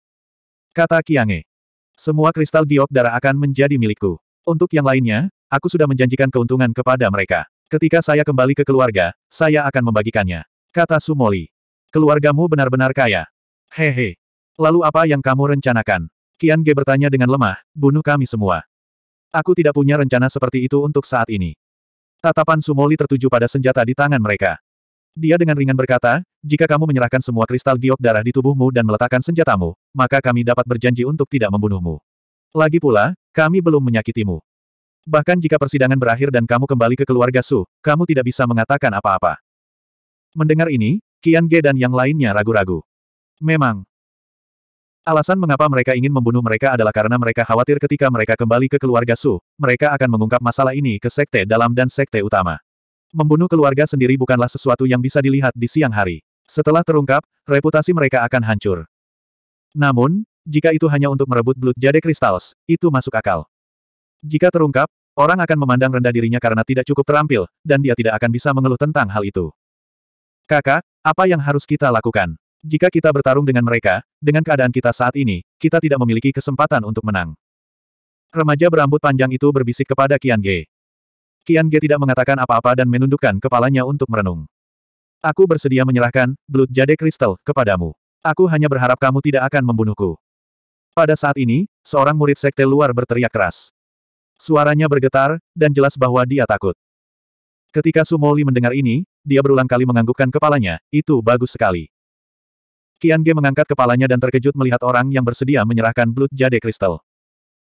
Kata Kiange. Semua kristal giok darah akan menjadi milikku. Untuk yang lainnya, aku sudah menjanjikan keuntungan kepada mereka. Ketika saya kembali ke keluarga, saya akan membagikannya. Kata Sumoli. Keluargamu benar-benar kaya. Hehe. Lalu apa yang kamu rencanakan? Kian Ge bertanya dengan lemah, bunuh kami semua. Aku tidak punya rencana seperti itu untuk saat ini. Tatapan Sumoli tertuju pada senjata di tangan mereka. Dia dengan ringan berkata, jika kamu menyerahkan semua kristal giok darah di tubuhmu dan meletakkan senjatamu, maka kami dapat berjanji untuk tidak membunuhmu. Lagi pula, kami belum menyakitimu. Bahkan jika persidangan berakhir dan kamu kembali ke keluarga Su, kamu tidak bisa mengatakan apa-apa. Mendengar ini, Kian Ge dan yang lainnya ragu-ragu. Memang, Alasan mengapa mereka ingin membunuh mereka adalah karena mereka khawatir ketika mereka kembali ke keluarga Su, mereka akan mengungkap masalah ini ke sekte dalam dan sekte utama. Membunuh keluarga sendiri bukanlah sesuatu yang bisa dilihat di siang hari. Setelah terungkap, reputasi mereka akan hancur. Namun, jika itu hanya untuk merebut Blood Jade Crystals, itu masuk akal. Jika terungkap, orang akan memandang rendah dirinya karena tidak cukup terampil, dan dia tidak akan bisa mengeluh tentang hal itu. Kakak, apa yang harus kita lakukan? Jika kita bertarung dengan mereka, dengan keadaan kita saat ini, kita tidak memiliki kesempatan untuk menang. Remaja berambut panjang itu berbisik kepada Qian Ge. Qian Ge tidak mengatakan apa-apa dan menundukkan kepalanya untuk merenung. Aku bersedia menyerahkan, Blood Jade Crystal, kepadamu. Aku hanya berharap kamu tidak akan membunuhku. Pada saat ini, seorang murid sekte luar berteriak keras. Suaranya bergetar, dan jelas bahwa dia takut. Ketika Sumoli mendengar ini, dia berulang kali menganggukkan kepalanya, itu bagus sekali. Qian Ge mengangkat kepalanya dan terkejut melihat orang yang bersedia menyerahkan Blood Jade Crystal.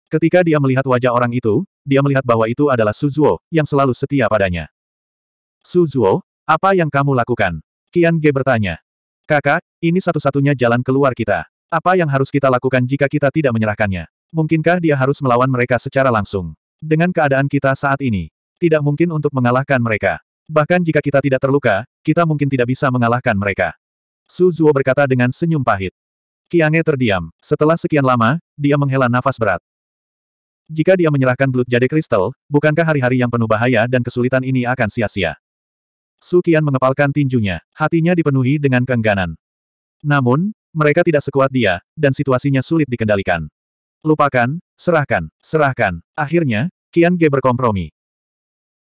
Ketika dia melihat wajah orang itu, dia melihat bahwa itu adalah Su Zuo yang selalu setia padanya. Su Zuo, apa yang kamu lakukan? Qian Ge bertanya. Kakak, ini satu-satunya jalan keluar kita. Apa yang harus kita lakukan jika kita tidak menyerahkannya? Mungkinkah dia harus melawan mereka secara langsung? Dengan keadaan kita saat ini, tidak mungkin untuk mengalahkan mereka. Bahkan jika kita tidak terluka, kita mungkin tidak bisa mengalahkan mereka. Su Zuo berkata dengan senyum pahit. Kiange terdiam. Setelah sekian lama, dia menghela nafas berat. Jika dia menyerahkan belut jade kristal, bukankah hari-hari yang penuh bahaya dan kesulitan ini akan sia-sia? Su Qian mengepalkan tinjunya, hatinya dipenuhi dengan keengganan. Namun, mereka tidak sekuat dia, dan situasinya sulit dikendalikan. Lupakan, serahkan, serahkan. Akhirnya, Kian Ge berkompromi.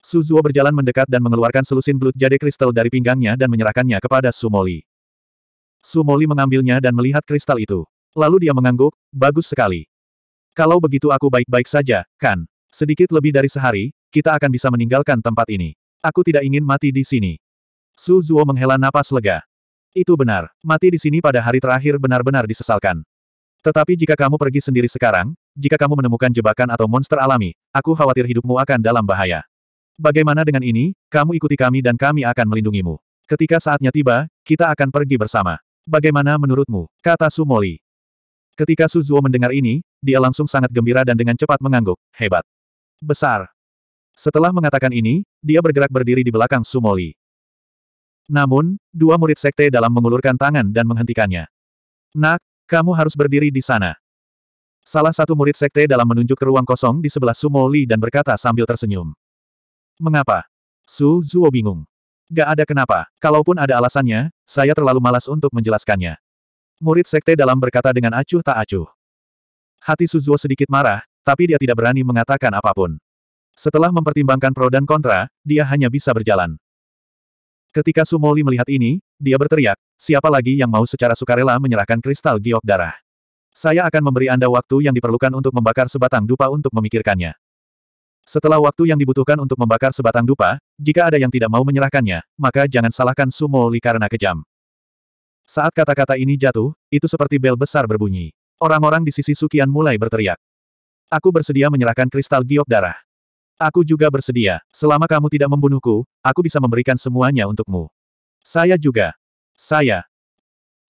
Su Zuo berjalan mendekat dan mengeluarkan selusin belut jade kristal dari pinggangnya dan menyerahkannya kepada Su Moli. Sumoli mengambilnya dan melihat kristal itu. Lalu dia mengangguk, bagus sekali. Kalau begitu aku baik-baik saja, kan? Sedikit lebih dari sehari, kita akan bisa meninggalkan tempat ini. Aku tidak ingin mati di sini. Su Zuo menghela napas lega. Itu benar, mati di sini pada hari terakhir benar-benar disesalkan. Tetapi jika kamu pergi sendiri sekarang, jika kamu menemukan jebakan atau monster alami, aku khawatir hidupmu akan dalam bahaya. Bagaimana dengan ini, kamu ikuti kami dan kami akan melindungimu. Ketika saatnya tiba, kita akan pergi bersama. Bagaimana menurutmu? Kata Sumoli. Ketika Su Suzuo mendengar ini, dia langsung sangat gembira dan dengan cepat mengangguk. Hebat. Besar. Setelah mengatakan ini, dia bergerak berdiri di belakang Sumoli. Namun, dua murid sekte dalam mengulurkan tangan dan menghentikannya. Nak, kamu harus berdiri di sana. Salah satu murid sekte dalam menunjuk ke ruang kosong di sebelah Sumoli dan berkata sambil tersenyum. Mengapa? Su Zuo bingung. Gak ada kenapa. Kalaupun ada alasannya, saya terlalu malas untuk menjelaskannya. Murid sekte dalam berkata dengan acuh tak acuh. Hati Suzuo sedikit marah, tapi dia tidak berani mengatakan apapun. Setelah mempertimbangkan pro dan kontra, dia hanya bisa berjalan. Ketika Sumoli melihat ini, dia berteriak, siapa lagi yang mau secara sukarela menyerahkan kristal giok darah? Saya akan memberi Anda waktu yang diperlukan untuk membakar sebatang dupa untuk memikirkannya. Setelah waktu yang dibutuhkan untuk membakar sebatang dupa, jika ada yang tidak mau menyerahkannya, maka jangan salahkan Sumo Li karena kejam. Saat kata-kata ini jatuh, itu seperti bel besar berbunyi. Orang-orang di sisi Sukian mulai berteriak. Aku bersedia menyerahkan kristal giok darah. Aku juga bersedia. Selama kamu tidak membunuhku, aku bisa memberikan semuanya untukmu. Saya juga. Saya.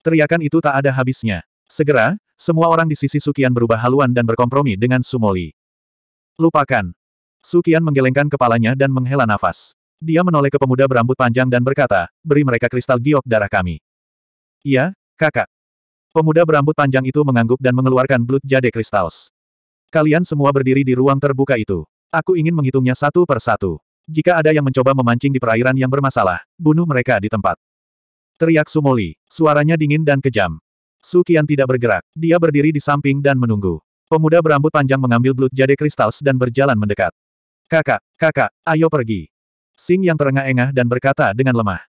Teriakan itu tak ada habisnya. Segera, semua orang di sisi Sukian berubah haluan dan berkompromi dengan Sumoli. Lupakan. Sukian menggelengkan kepalanya dan menghela nafas. Dia menoleh ke pemuda berambut panjang dan berkata, beri mereka kristal giok darah kami. Iya, kakak. Pemuda berambut panjang itu mengangguk dan mengeluarkan blood jade crystals. Kalian semua berdiri di ruang terbuka itu. Aku ingin menghitungnya satu per satu. Jika ada yang mencoba memancing di perairan yang bermasalah, bunuh mereka di tempat. Teriak Sumoli. Suaranya dingin dan kejam. Sukian tidak bergerak. Dia berdiri di samping dan menunggu. Pemuda berambut panjang mengambil blood jade crystals dan berjalan mendekat. Kakak, kakak, ayo pergi. Sing yang terengah-engah dan berkata dengan lemah.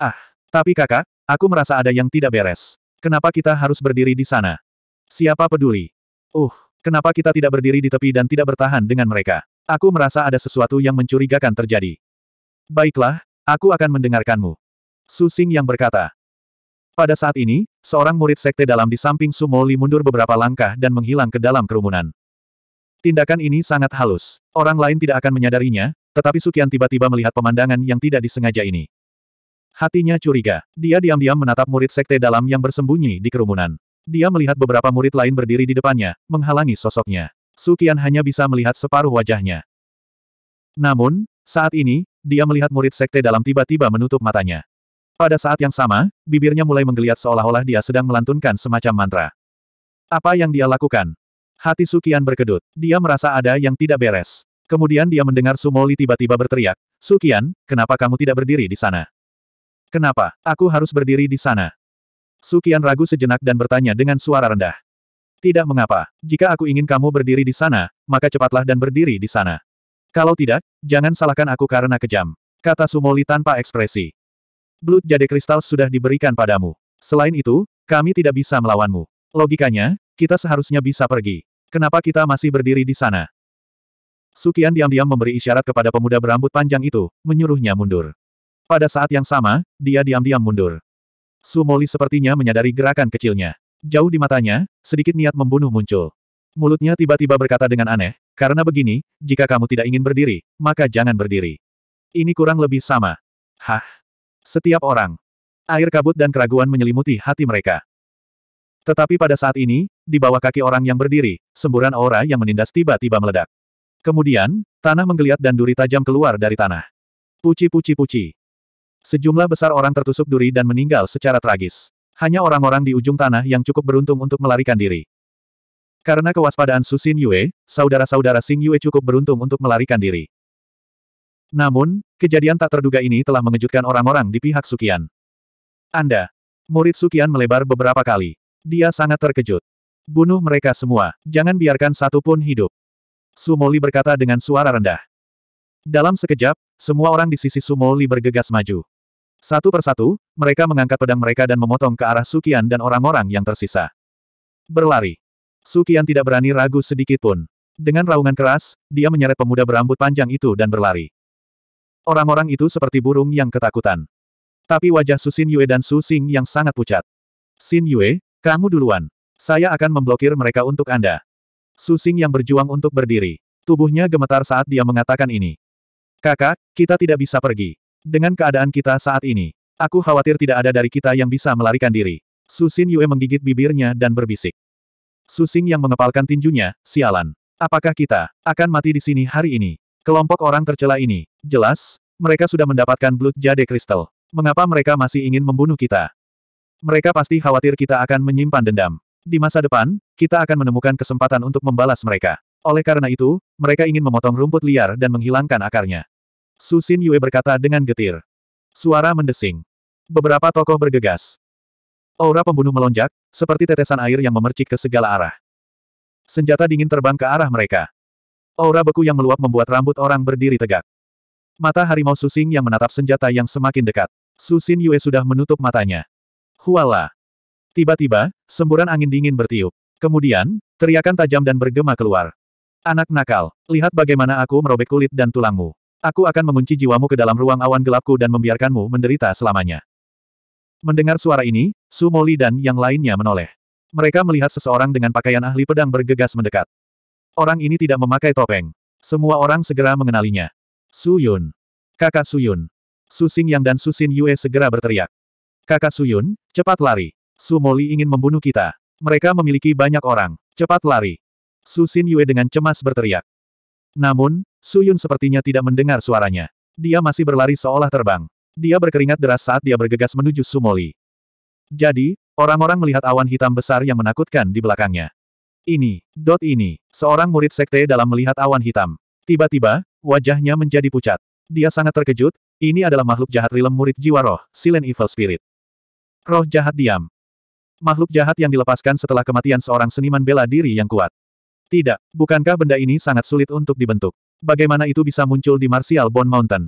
Ah, tapi kakak, aku merasa ada yang tidak beres. Kenapa kita harus berdiri di sana? Siapa peduli? Uh, kenapa kita tidak berdiri di tepi dan tidak bertahan dengan mereka? Aku merasa ada sesuatu yang mencurigakan terjadi. Baiklah, aku akan mendengarkanmu. Su Sing yang berkata. Pada saat ini, seorang murid sekte dalam di samping Sumo Li mundur beberapa langkah dan menghilang ke dalam kerumunan. Tindakan ini sangat halus. Orang lain tidak akan menyadarinya, tetapi Sukian tiba-tiba melihat pemandangan yang tidak disengaja ini. Hatinya curiga. Dia diam-diam menatap murid sekte dalam yang bersembunyi di kerumunan. Dia melihat beberapa murid lain berdiri di depannya, menghalangi sosoknya. Sukian hanya bisa melihat separuh wajahnya. Namun, saat ini, dia melihat murid sekte dalam tiba-tiba menutup matanya. Pada saat yang sama, bibirnya mulai menggeliat seolah-olah dia sedang melantunkan semacam mantra. Apa yang dia lakukan? Hati Sukian berkedut. Dia merasa ada yang tidak beres. Kemudian dia mendengar Sumoli tiba-tiba berteriak, Sukian, kenapa kamu tidak berdiri di sana? Kenapa, aku harus berdiri di sana? Sukian ragu sejenak dan bertanya dengan suara rendah. Tidak mengapa, jika aku ingin kamu berdiri di sana, maka cepatlah dan berdiri di sana. Kalau tidak, jangan salahkan aku karena kejam. Kata Sumoli tanpa ekspresi. Blut jade kristal sudah diberikan padamu. Selain itu, kami tidak bisa melawanmu. Logikanya, kita seharusnya bisa pergi. Kenapa kita masih berdiri di sana? Sukian diam-diam memberi isyarat kepada pemuda berambut panjang itu, menyuruhnya mundur. Pada saat yang sama, dia diam-diam mundur. Sumoli sepertinya menyadari gerakan kecilnya. Jauh di matanya, sedikit niat membunuh muncul. Mulutnya tiba-tiba berkata dengan aneh, karena begini, jika kamu tidak ingin berdiri, maka jangan berdiri. Ini kurang lebih sama. Hah? Setiap orang. Air kabut dan keraguan menyelimuti hati mereka. Tetapi pada saat ini, di bawah kaki orang yang berdiri, semburan aura yang menindas tiba-tiba meledak. Kemudian, tanah menggeliat dan duri tajam keluar dari tanah. Puci-puci-puci. Sejumlah besar orang tertusuk duri dan meninggal secara tragis. Hanya orang-orang di ujung tanah yang cukup beruntung untuk melarikan diri. Karena kewaspadaan Su Xin Yue, saudara-saudara Sing Yue cukup beruntung untuk melarikan diri. Namun, kejadian tak terduga ini telah mengejutkan orang-orang di pihak Sukian. Anda, murid Sukian melebar beberapa kali. Dia sangat terkejut. Bunuh mereka semua, jangan biarkan satu pun hidup. Sumoli berkata dengan suara rendah. Dalam sekejap, semua orang di sisi Sumoli bergegas maju. Satu persatu, mereka mengangkat pedang mereka dan memotong ke arah Sukian dan orang-orang yang tersisa. Berlari. Sukian tidak berani ragu sedikit pun. Dengan raungan keras, dia menyeret pemuda berambut panjang itu dan berlari. Orang-orang itu seperti burung yang ketakutan. Tapi wajah Su Sin Yue dan Su Sing yang sangat pucat. Sin Yue, kamu duluan. Saya akan memblokir mereka untuk Anda. Susing yang berjuang untuk berdiri. Tubuhnya gemetar saat dia mengatakan ini. Kakak, kita tidak bisa pergi. Dengan keadaan kita saat ini, aku khawatir tidak ada dari kita yang bisa melarikan diri. Susin Yue menggigit bibirnya dan berbisik. Susing yang mengepalkan tinjunya, sialan. Apakah kita akan mati di sini hari ini? Kelompok orang tercela ini, jelas, mereka sudah mendapatkan Blood Jade Crystal. Mengapa mereka masih ingin membunuh kita? Mereka pasti khawatir kita akan menyimpan dendam. Di masa depan, kita akan menemukan kesempatan untuk membalas mereka. Oleh karena itu, mereka ingin memotong rumput liar dan menghilangkan akarnya. Su Susin Yue berkata dengan getir. Suara mendesing. Beberapa tokoh bergegas. Aura pembunuh melonjak, seperti tetesan air yang memercik ke segala arah. Senjata dingin terbang ke arah mereka. Aura beku yang meluap membuat rambut orang berdiri tegak. Mata harimau Susing yang menatap senjata yang semakin dekat. Susin Yue sudah menutup matanya. Huala. Tiba-tiba, semburan angin dingin bertiup. Kemudian, teriakan tajam dan bergema keluar. Anak nakal, lihat bagaimana aku merobek kulit dan tulangmu. Aku akan mengunci jiwamu ke dalam ruang awan gelapku dan membiarkanmu menderita selamanya. Mendengar suara ini, Su Moli dan yang lainnya menoleh. Mereka melihat seseorang dengan pakaian ahli pedang bergegas mendekat. Orang ini tidak memakai topeng. Semua orang segera mengenalinya. Su Yun. Kakak Su Yun. Su Yang dan Su Xin Yue segera berteriak. Kakak Su Yun, cepat lari. Sumoli ingin membunuh kita. Mereka memiliki banyak orang. Cepat lari. Su Xin Yue dengan cemas berteriak. Namun, Su Yun sepertinya tidak mendengar suaranya. Dia masih berlari seolah terbang. Dia berkeringat deras saat dia bergegas menuju Sumoli. Jadi, orang-orang melihat awan hitam besar yang menakutkan di belakangnya. Ini, dot ini, seorang murid sekte dalam melihat awan hitam. Tiba-tiba, wajahnya menjadi pucat. Dia sangat terkejut, ini adalah makhluk jahat rilem murid jiwa roh, Silent Evil Spirit. Roh jahat diam. Makhluk jahat yang dilepaskan setelah kematian seorang seniman bela diri yang kuat. Tidak, bukankah benda ini sangat sulit untuk dibentuk? Bagaimana itu bisa muncul di Martial Bone Mountain?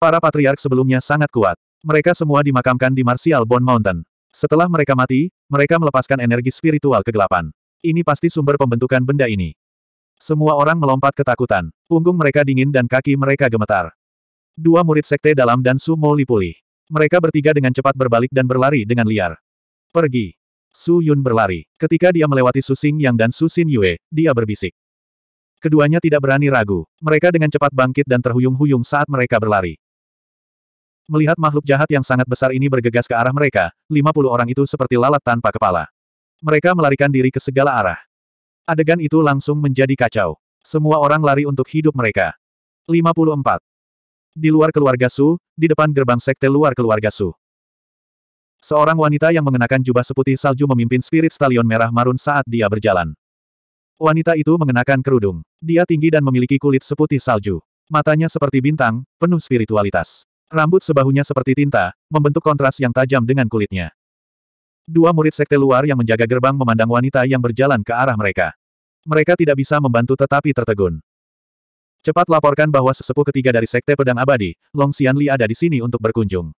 Para patriark sebelumnya sangat kuat. Mereka semua dimakamkan di Martial Bone Mountain. Setelah mereka mati, mereka melepaskan energi spiritual kegelapan. Ini pasti sumber pembentukan benda ini. Semua orang melompat ketakutan. Punggung mereka dingin dan kaki mereka gemetar. Dua murid sekte dalam dan sumo lipuli. Mereka bertiga dengan cepat berbalik dan berlari dengan liar. Pergi. Su Yun berlari. Ketika dia melewati Su Xing Yang dan Su Xin Yue, dia berbisik. Keduanya tidak berani ragu. Mereka dengan cepat bangkit dan terhuyung-huyung saat mereka berlari. Melihat makhluk jahat yang sangat besar ini bergegas ke arah mereka, 50 orang itu seperti lalat tanpa kepala. Mereka melarikan diri ke segala arah. Adegan itu langsung menjadi kacau. Semua orang lari untuk hidup mereka. 54. Di luar keluarga Su, di depan gerbang sekte luar keluarga Su. Seorang wanita yang mengenakan jubah seputih salju memimpin spirit stallion merah marun saat dia berjalan. Wanita itu mengenakan kerudung. Dia tinggi dan memiliki kulit seputih salju. Matanya seperti bintang, penuh spiritualitas. Rambut sebahunya seperti tinta, membentuk kontras yang tajam dengan kulitnya. Dua murid sekte luar yang menjaga gerbang memandang wanita yang berjalan ke arah mereka. Mereka tidak bisa membantu tetapi tertegun. Cepat laporkan bahwa sesepuh ketiga dari Sekte Pedang Abadi, Long Xianli ada di sini untuk berkunjung.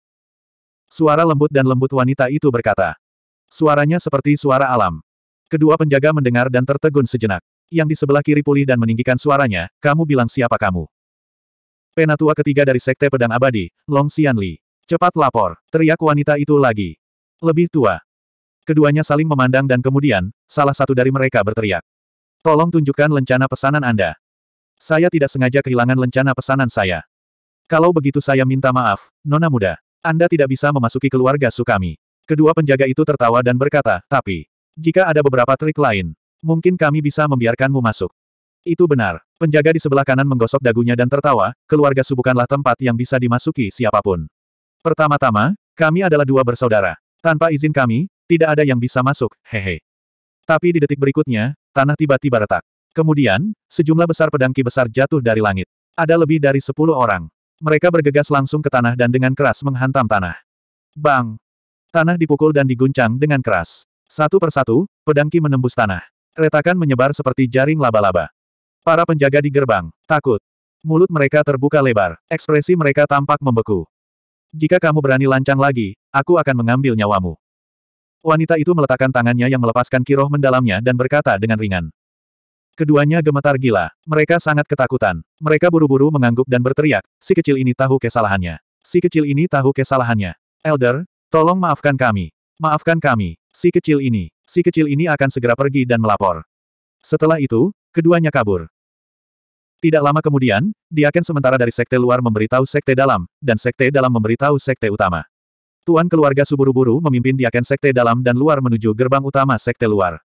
Suara lembut dan lembut wanita itu berkata. Suaranya seperti suara alam. Kedua penjaga mendengar dan tertegun sejenak. Yang di sebelah kiri pulih dan meninggikan suaranya, kamu bilang siapa kamu. Penatua ketiga dari Sekte Pedang Abadi, Long Xianli. Cepat lapor, teriak wanita itu lagi. Lebih tua. Keduanya saling memandang dan kemudian, salah satu dari mereka berteriak. Tolong tunjukkan lencana pesanan Anda. Saya tidak sengaja kehilangan lencana pesanan saya. Kalau begitu saya minta maaf, Nona Muda. Anda tidak bisa memasuki keluarga Sukami. Kedua penjaga itu tertawa dan berkata, tapi, jika ada beberapa trik lain, mungkin kami bisa membiarkanmu masuk. Itu benar. Penjaga di sebelah kanan menggosok dagunya dan tertawa, keluarga Su bukanlah tempat yang bisa dimasuki siapapun. Pertama-tama, kami adalah dua bersaudara. Tanpa izin kami, tidak ada yang bisa masuk, hehe. Tapi di detik berikutnya, tanah tiba-tiba retak. Kemudian, sejumlah besar pedangki besar jatuh dari langit. Ada lebih dari sepuluh orang. Mereka bergegas langsung ke tanah dan dengan keras menghantam tanah. Bang! Tanah dipukul dan diguncang dengan keras. Satu persatu, pedangki menembus tanah. Retakan menyebar seperti jaring laba-laba. Para penjaga di gerbang, takut. Mulut mereka terbuka lebar, ekspresi mereka tampak membeku. Jika kamu berani lancang lagi, aku akan mengambil nyawamu. Wanita itu meletakkan tangannya yang melepaskan kiroh mendalamnya dan berkata dengan ringan. Keduanya gemetar gila. Mereka sangat ketakutan. Mereka buru-buru mengangguk dan berteriak, si kecil ini tahu kesalahannya. Si kecil ini tahu kesalahannya. Elder, tolong maafkan kami. Maafkan kami. Si kecil ini. Si kecil ini akan segera pergi dan melapor. Setelah itu, keduanya kabur. Tidak lama kemudian, diaken sementara dari sekte luar memberitahu sekte dalam, dan sekte dalam memberitahu sekte utama. Tuan keluarga Suburu-buru memimpin diaken sekte dalam dan luar menuju gerbang utama sekte luar.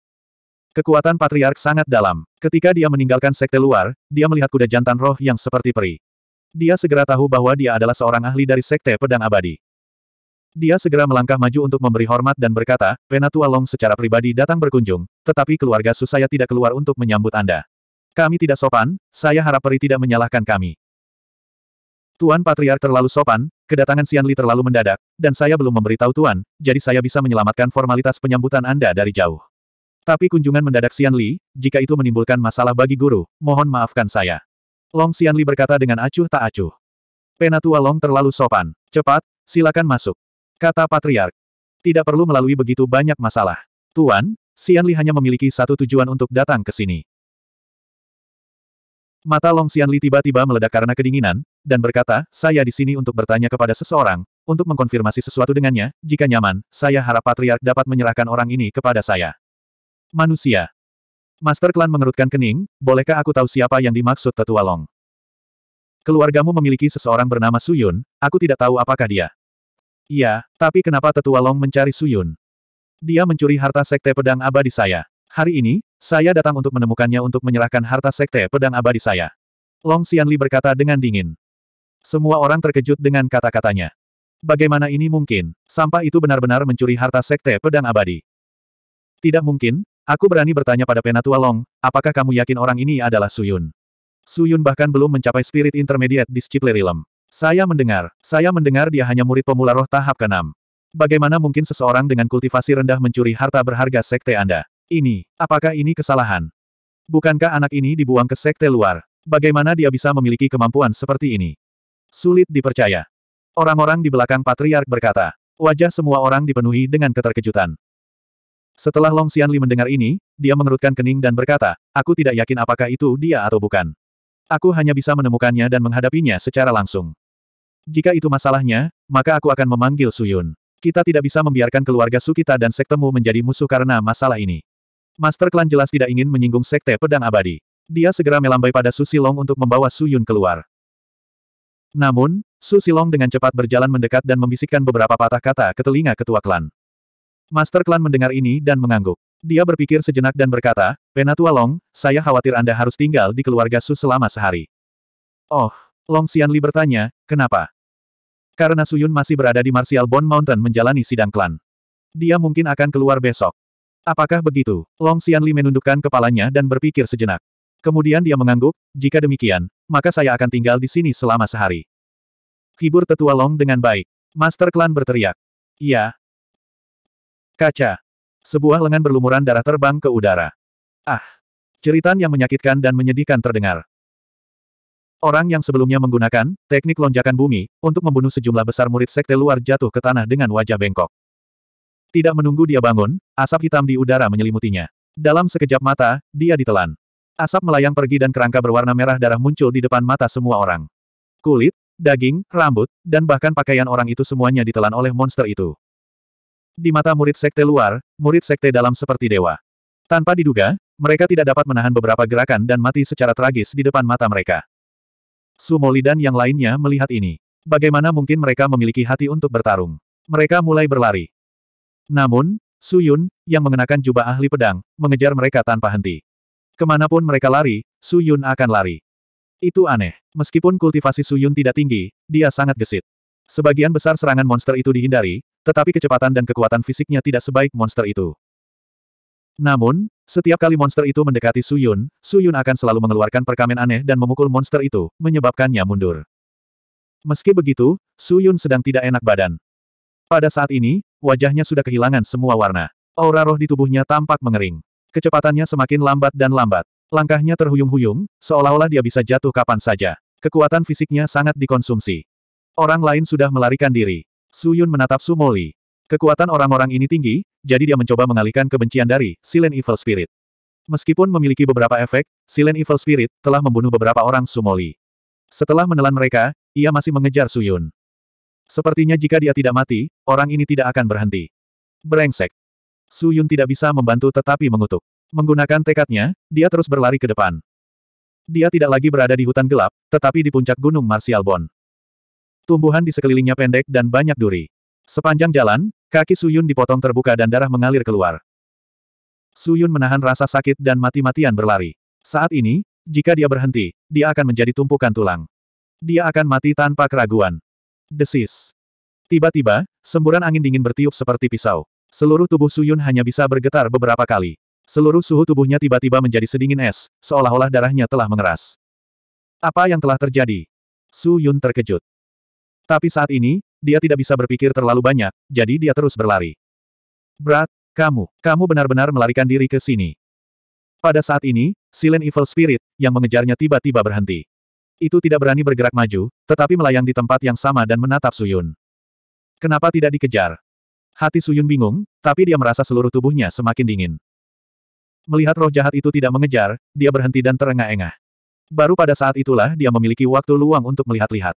Kekuatan patriark sangat dalam. Ketika dia meninggalkan sekte luar, dia melihat kuda jantan roh yang seperti peri. Dia segera tahu bahwa dia adalah seorang ahli dari sekte pedang abadi. Dia segera melangkah maju untuk memberi hormat dan berkata, Penatua Long secara pribadi datang berkunjung, tetapi keluarga Su saya tidak keluar untuk menyambut Anda. Kami tidak sopan, saya harap peri tidak menyalahkan kami. Tuan Patriark terlalu sopan, kedatangan Sian Li terlalu mendadak, dan saya belum memberitahu Tuan, jadi saya bisa menyelamatkan formalitas penyambutan Anda dari jauh. Tapi kunjungan mendadak Xian Li, jika itu menimbulkan masalah bagi guru, mohon maafkan saya. Long Xian Li berkata dengan acuh tak acuh. Penatua Long terlalu sopan. Cepat, silakan masuk. Kata Patriark. Tidak perlu melalui begitu banyak masalah. Tuan, Xian Li hanya memiliki satu tujuan untuk datang ke sini. Mata Long Li tiba-tiba meledak karena kedinginan, dan berkata, saya di sini untuk bertanya kepada seseorang, untuk mengkonfirmasi sesuatu dengannya, jika nyaman, saya harap Patriark dapat menyerahkan orang ini kepada saya. Manusia. Master Klan mengerutkan kening, bolehkah aku tahu siapa yang dimaksud tetua Long? Keluargamu memiliki seseorang bernama Suyun, aku tidak tahu apakah dia. Iya, tapi kenapa tetua Long mencari Suyun? Dia mencuri harta sekte pedang abadi saya. Hari ini, saya datang untuk menemukannya untuk menyerahkan harta sekte pedang abadi saya. Long Xianli berkata dengan dingin. Semua orang terkejut dengan kata-katanya. Bagaimana ini mungkin? Sampah itu benar-benar mencuri harta sekte pedang abadi. Tidak mungkin, Aku berani bertanya pada Penatua Long, apakah kamu yakin orang ini adalah Suyun? Suyun bahkan belum mencapai spirit intermediate di Realm. Saya mendengar, saya mendengar dia hanya murid pemula roh tahap ke-6. Bagaimana mungkin seseorang dengan kultivasi rendah mencuri harta berharga sekte Anda? Ini, apakah ini kesalahan? Bukankah anak ini dibuang ke sekte luar? Bagaimana dia bisa memiliki kemampuan seperti ini? Sulit dipercaya. Orang-orang di belakang patriark berkata, wajah semua orang dipenuhi dengan keterkejutan. Setelah Long Xianli mendengar ini, dia mengerutkan kening dan berkata, aku tidak yakin apakah itu dia atau bukan. Aku hanya bisa menemukannya dan menghadapinya secara langsung. Jika itu masalahnya, maka aku akan memanggil Suyun. Kita tidak bisa membiarkan keluarga Su kita dan sektemu menjadi musuh karena masalah ini. Master Klan jelas tidak ingin menyinggung sekte pedang abadi. Dia segera melambai pada Su Silong untuk membawa Suyun keluar. Namun, Su Silong dengan cepat berjalan mendekat dan membisikkan beberapa patah kata ke telinga ketua klan. Master Klan mendengar ini dan mengangguk. Dia berpikir sejenak dan berkata, Penatua Long, saya khawatir Anda harus tinggal di keluarga Su selama sehari. Oh, Long Xianli bertanya, kenapa? Karena Su Yun masih berada di Martial Bone Mountain menjalani sidang klan. Dia mungkin akan keluar besok. Apakah begitu? Long Xianli menundukkan kepalanya dan berpikir sejenak. Kemudian dia mengangguk, jika demikian, maka saya akan tinggal di sini selama sehari. Hibur tetua Long dengan baik. Master Klan berteriak. Iya, Kaca. Sebuah lengan berlumuran darah terbang ke udara. Ah! Ceritan yang menyakitkan dan menyedihkan terdengar. Orang yang sebelumnya menggunakan teknik lonjakan bumi untuk membunuh sejumlah besar murid sekte luar jatuh ke tanah dengan wajah bengkok. Tidak menunggu dia bangun, asap hitam di udara menyelimutinya. Dalam sekejap mata, dia ditelan. Asap melayang pergi dan kerangka berwarna merah darah muncul di depan mata semua orang. Kulit, daging, rambut, dan bahkan pakaian orang itu semuanya ditelan oleh monster itu. Di mata murid sekte luar, murid sekte dalam seperti dewa. Tanpa diduga, mereka tidak dapat menahan beberapa gerakan dan mati secara tragis di depan mata mereka. Sumoli dan yang lainnya melihat ini. Bagaimana mungkin mereka memiliki hati untuk bertarung? Mereka mulai berlari. Namun, Suyun, yang mengenakan jubah ahli pedang, mengejar mereka tanpa henti. Kemanapun mereka lari, Suyun akan lari. Itu aneh. Meskipun kultivasi Suyun tidak tinggi, dia sangat gesit. Sebagian besar serangan monster itu dihindari, tetapi kecepatan dan kekuatan fisiknya tidak sebaik monster itu. Namun, setiap kali monster itu mendekati Suyun, Suyun akan selalu mengeluarkan perkamen aneh dan memukul monster itu, menyebabkannya mundur. Meski begitu, Suyun sedang tidak enak badan. Pada saat ini, wajahnya sudah kehilangan semua warna. Aura roh di tubuhnya tampak mengering. Kecepatannya semakin lambat dan lambat. Langkahnya terhuyung-huyung, seolah-olah dia bisa jatuh kapan saja. Kekuatan fisiknya sangat dikonsumsi. Orang lain sudah melarikan diri. Suyun menatap Sumoli. Kekuatan orang-orang ini tinggi, jadi dia mencoba mengalihkan kebencian dari Silent Evil Spirit. Meskipun memiliki beberapa efek, Silent Evil Spirit telah membunuh beberapa orang Sumoli. Setelah menelan mereka, ia masih mengejar Suyun. Sepertinya jika dia tidak mati, orang ini tidak akan berhenti. Brengsek. Suyun tidak bisa membantu tetapi mengutuk. Menggunakan tekadnya, dia terus berlari ke depan. Dia tidak lagi berada di hutan gelap, tetapi di puncak gunung Martial Bond. Tumbuhan di sekelilingnya pendek dan banyak duri. Sepanjang jalan, kaki Suyun dipotong terbuka dan darah mengalir keluar. Suyun menahan rasa sakit dan mati-matian berlari. Saat ini, jika dia berhenti, dia akan menjadi tumpukan tulang. Dia akan mati tanpa keraguan. Desis. Tiba-tiba, semburan angin dingin bertiup seperti pisau. Seluruh tubuh Suyun hanya bisa bergetar beberapa kali. Seluruh suhu tubuhnya tiba-tiba menjadi sedingin es, seolah-olah darahnya telah mengeras. Apa yang telah terjadi? Suyun terkejut. Tapi saat ini, dia tidak bisa berpikir terlalu banyak, jadi dia terus berlari. Brat, kamu, kamu benar-benar melarikan diri ke sini. Pada saat ini, Silent Evil Spirit, yang mengejarnya tiba-tiba berhenti. Itu tidak berani bergerak maju, tetapi melayang di tempat yang sama dan menatap Suyun. Kenapa tidak dikejar? Hati Suyun bingung, tapi dia merasa seluruh tubuhnya semakin dingin. Melihat roh jahat itu tidak mengejar, dia berhenti dan terengah-engah. Baru pada saat itulah dia memiliki waktu luang untuk melihat-lihat.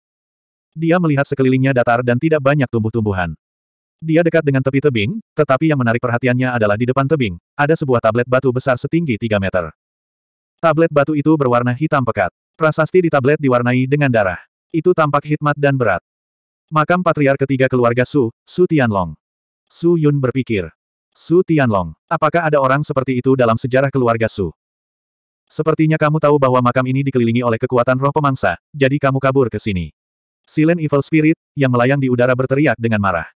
Dia melihat sekelilingnya datar dan tidak banyak tumbuh-tumbuhan. Dia dekat dengan tepi tebing, tetapi yang menarik perhatiannya adalah di depan tebing, ada sebuah tablet batu besar setinggi 3 meter. Tablet batu itu berwarna hitam pekat. Prasasti di tablet diwarnai dengan darah. Itu tampak hikmat dan berat. Makam patriar ketiga keluarga Su, Su Tianlong. Su Yun berpikir. Su Tianlong, apakah ada orang seperti itu dalam sejarah keluarga Su? Sepertinya kamu tahu bahwa makam ini dikelilingi oleh kekuatan roh pemangsa, jadi kamu kabur ke sini. Silen Evil Spirit, yang melayang di udara berteriak dengan marah.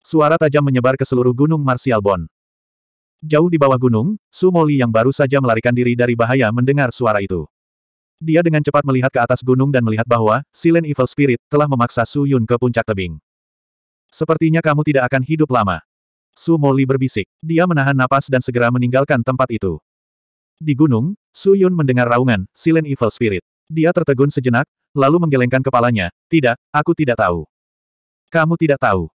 Suara tajam menyebar ke seluruh gunung Martial Bond. Jauh di bawah gunung, Su Moli yang baru saja melarikan diri dari bahaya mendengar suara itu. Dia dengan cepat melihat ke atas gunung dan melihat bahwa Silen Evil Spirit telah memaksa Su Yun ke puncak tebing. Sepertinya kamu tidak akan hidup lama. Su Moli berbisik. Dia menahan napas dan segera meninggalkan tempat itu. Di gunung, Su Yun mendengar raungan Silen Evil Spirit. Dia tertegun sejenak, lalu menggelengkan kepalanya. Tidak, aku tidak tahu. Kamu tidak tahu.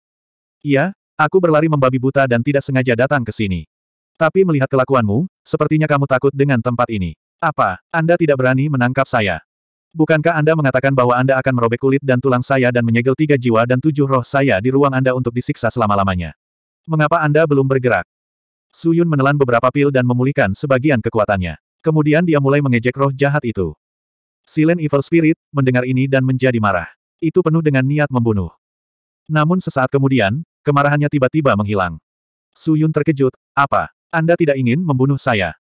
Iya, aku berlari membabi buta dan tidak sengaja datang ke sini. Tapi melihat kelakuanmu, sepertinya kamu takut dengan tempat ini. Apa, Anda tidak berani menangkap saya? Bukankah Anda mengatakan bahwa Anda akan merobek kulit dan tulang saya dan menyegel tiga jiwa dan tujuh roh saya di ruang Anda untuk disiksa selama-lamanya? Mengapa Anda belum bergerak? Suyun menelan beberapa pil dan memulihkan sebagian kekuatannya. Kemudian dia mulai mengejek roh jahat itu. Silen Evil Spirit, mendengar ini dan menjadi marah. Itu penuh dengan niat membunuh. Namun sesaat kemudian, kemarahannya tiba-tiba menghilang. Suyun terkejut, apa? Anda tidak ingin membunuh saya?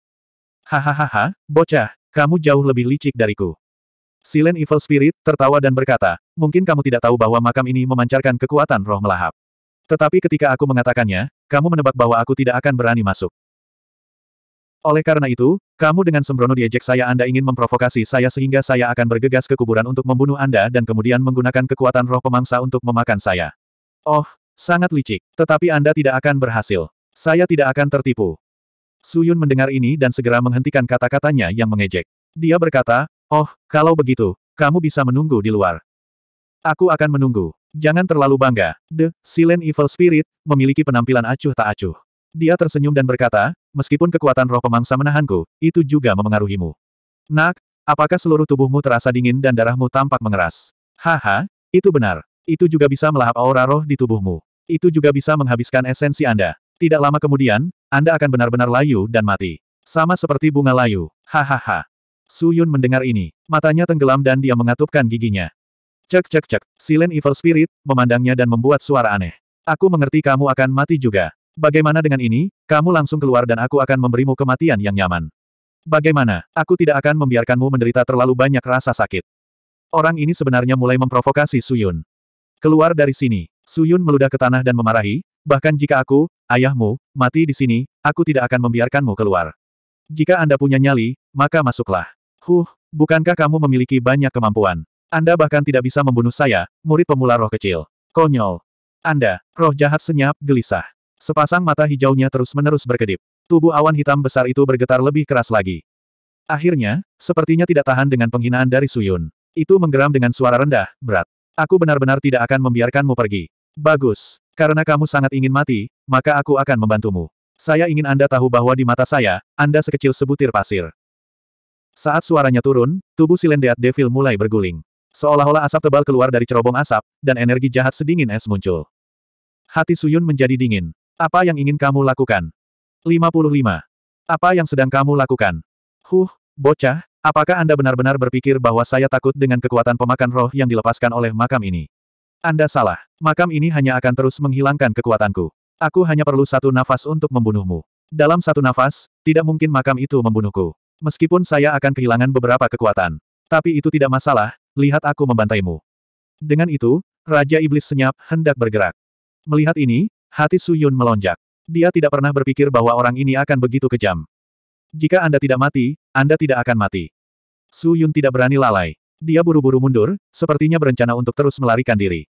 Hahaha, bocah, kamu jauh lebih licik dariku. Silen Evil Spirit tertawa dan berkata, mungkin kamu tidak tahu bahwa makam ini memancarkan kekuatan roh melahap. Tetapi ketika aku mengatakannya, kamu menebak bahwa aku tidak akan berani masuk. Oleh karena itu, kamu dengan sembrono diejek saya Anda ingin memprovokasi saya sehingga saya akan bergegas ke kuburan untuk membunuh Anda dan kemudian menggunakan kekuatan roh pemangsa untuk memakan saya. Oh, sangat licik. Tetapi Anda tidak akan berhasil. Saya tidak akan tertipu. Suyun mendengar ini dan segera menghentikan kata-katanya yang mengejek. Dia berkata, Oh, kalau begitu, kamu bisa menunggu di luar. Aku akan menunggu. Jangan terlalu bangga. The Silent Evil Spirit memiliki penampilan acuh tak acuh. Dia tersenyum dan berkata, meskipun kekuatan roh pemangsa menahanku, itu juga memengaruhimu. Nak, apakah seluruh tubuhmu terasa dingin dan darahmu tampak mengeras? Haha, itu benar. Itu juga bisa melahap aura roh di tubuhmu. Itu juga bisa menghabiskan esensi Anda. Tidak lama kemudian, Anda akan benar-benar layu dan mati. Sama seperti bunga layu. Hahaha. Su Yun mendengar ini. Matanya tenggelam dan dia mengatupkan giginya. Cek cek cek, Silen Evil Spirit, memandangnya dan membuat suara aneh. Aku mengerti kamu akan mati juga. Bagaimana dengan ini, kamu langsung keluar dan aku akan memberimu kematian yang nyaman. Bagaimana, aku tidak akan membiarkanmu menderita terlalu banyak rasa sakit. Orang ini sebenarnya mulai memprovokasi Suyun. Keluar dari sini, Suyun meludah ke tanah dan memarahi, bahkan jika aku, ayahmu, mati di sini, aku tidak akan membiarkanmu keluar. Jika Anda punya nyali, maka masuklah. Huh, bukankah kamu memiliki banyak kemampuan? Anda bahkan tidak bisa membunuh saya, murid pemula roh kecil. Konyol. Anda, roh jahat senyap, gelisah. Sepasang mata hijaunya terus-menerus berkedip. Tubuh awan hitam besar itu bergetar lebih keras lagi. Akhirnya, sepertinya tidak tahan dengan penghinaan dari Suyun. Itu menggeram dengan suara rendah, berat. Aku benar-benar tidak akan membiarkanmu pergi. Bagus. Karena kamu sangat ingin mati, maka aku akan membantumu. Saya ingin Anda tahu bahwa di mata saya, Anda sekecil sebutir pasir. Saat suaranya turun, tubuh Silendeat Devil mulai berguling. Seolah-olah asap tebal keluar dari cerobong asap, dan energi jahat sedingin es muncul. Hati Suyun menjadi dingin. Apa yang ingin kamu lakukan? 55. Apa yang sedang kamu lakukan? Huh, bocah, apakah Anda benar-benar berpikir bahwa saya takut dengan kekuatan pemakan roh yang dilepaskan oleh makam ini? Anda salah. Makam ini hanya akan terus menghilangkan kekuatanku. Aku hanya perlu satu nafas untuk membunuhmu. Dalam satu nafas, tidak mungkin makam itu membunuhku. Meskipun saya akan kehilangan beberapa kekuatan. Tapi itu tidak masalah, lihat aku membantaimu. Dengan itu, Raja Iblis senyap, hendak bergerak. Melihat ini, Hati Su Yun melonjak. Dia tidak pernah berpikir bahwa orang ini akan begitu kejam. Jika Anda tidak mati, Anda tidak akan mati. Su Yun tidak berani lalai. Dia buru-buru mundur, sepertinya berencana untuk terus melarikan diri.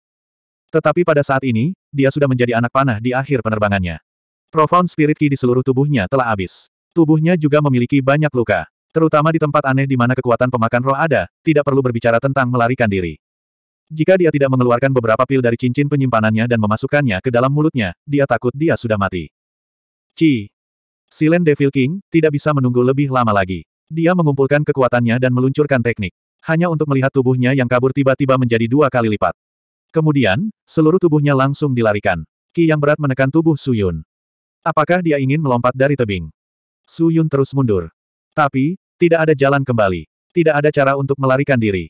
Tetapi pada saat ini, dia sudah menjadi anak panah di akhir penerbangannya. Profound spirit ki di seluruh tubuhnya telah habis. Tubuhnya juga memiliki banyak luka. Terutama di tempat aneh di mana kekuatan pemakan roh ada, tidak perlu berbicara tentang melarikan diri. Jika dia tidak mengeluarkan beberapa pil dari cincin penyimpanannya dan memasukkannya ke dalam mulutnya, dia takut dia sudah mati. Ci. Silen Devil King, tidak bisa menunggu lebih lama lagi. Dia mengumpulkan kekuatannya dan meluncurkan teknik. Hanya untuk melihat tubuhnya yang kabur tiba-tiba menjadi dua kali lipat. Kemudian, seluruh tubuhnya langsung dilarikan. Ki yang berat menekan tubuh Su Yun. Apakah dia ingin melompat dari tebing? Su Yun terus mundur. Tapi, tidak ada jalan kembali. Tidak ada cara untuk melarikan diri.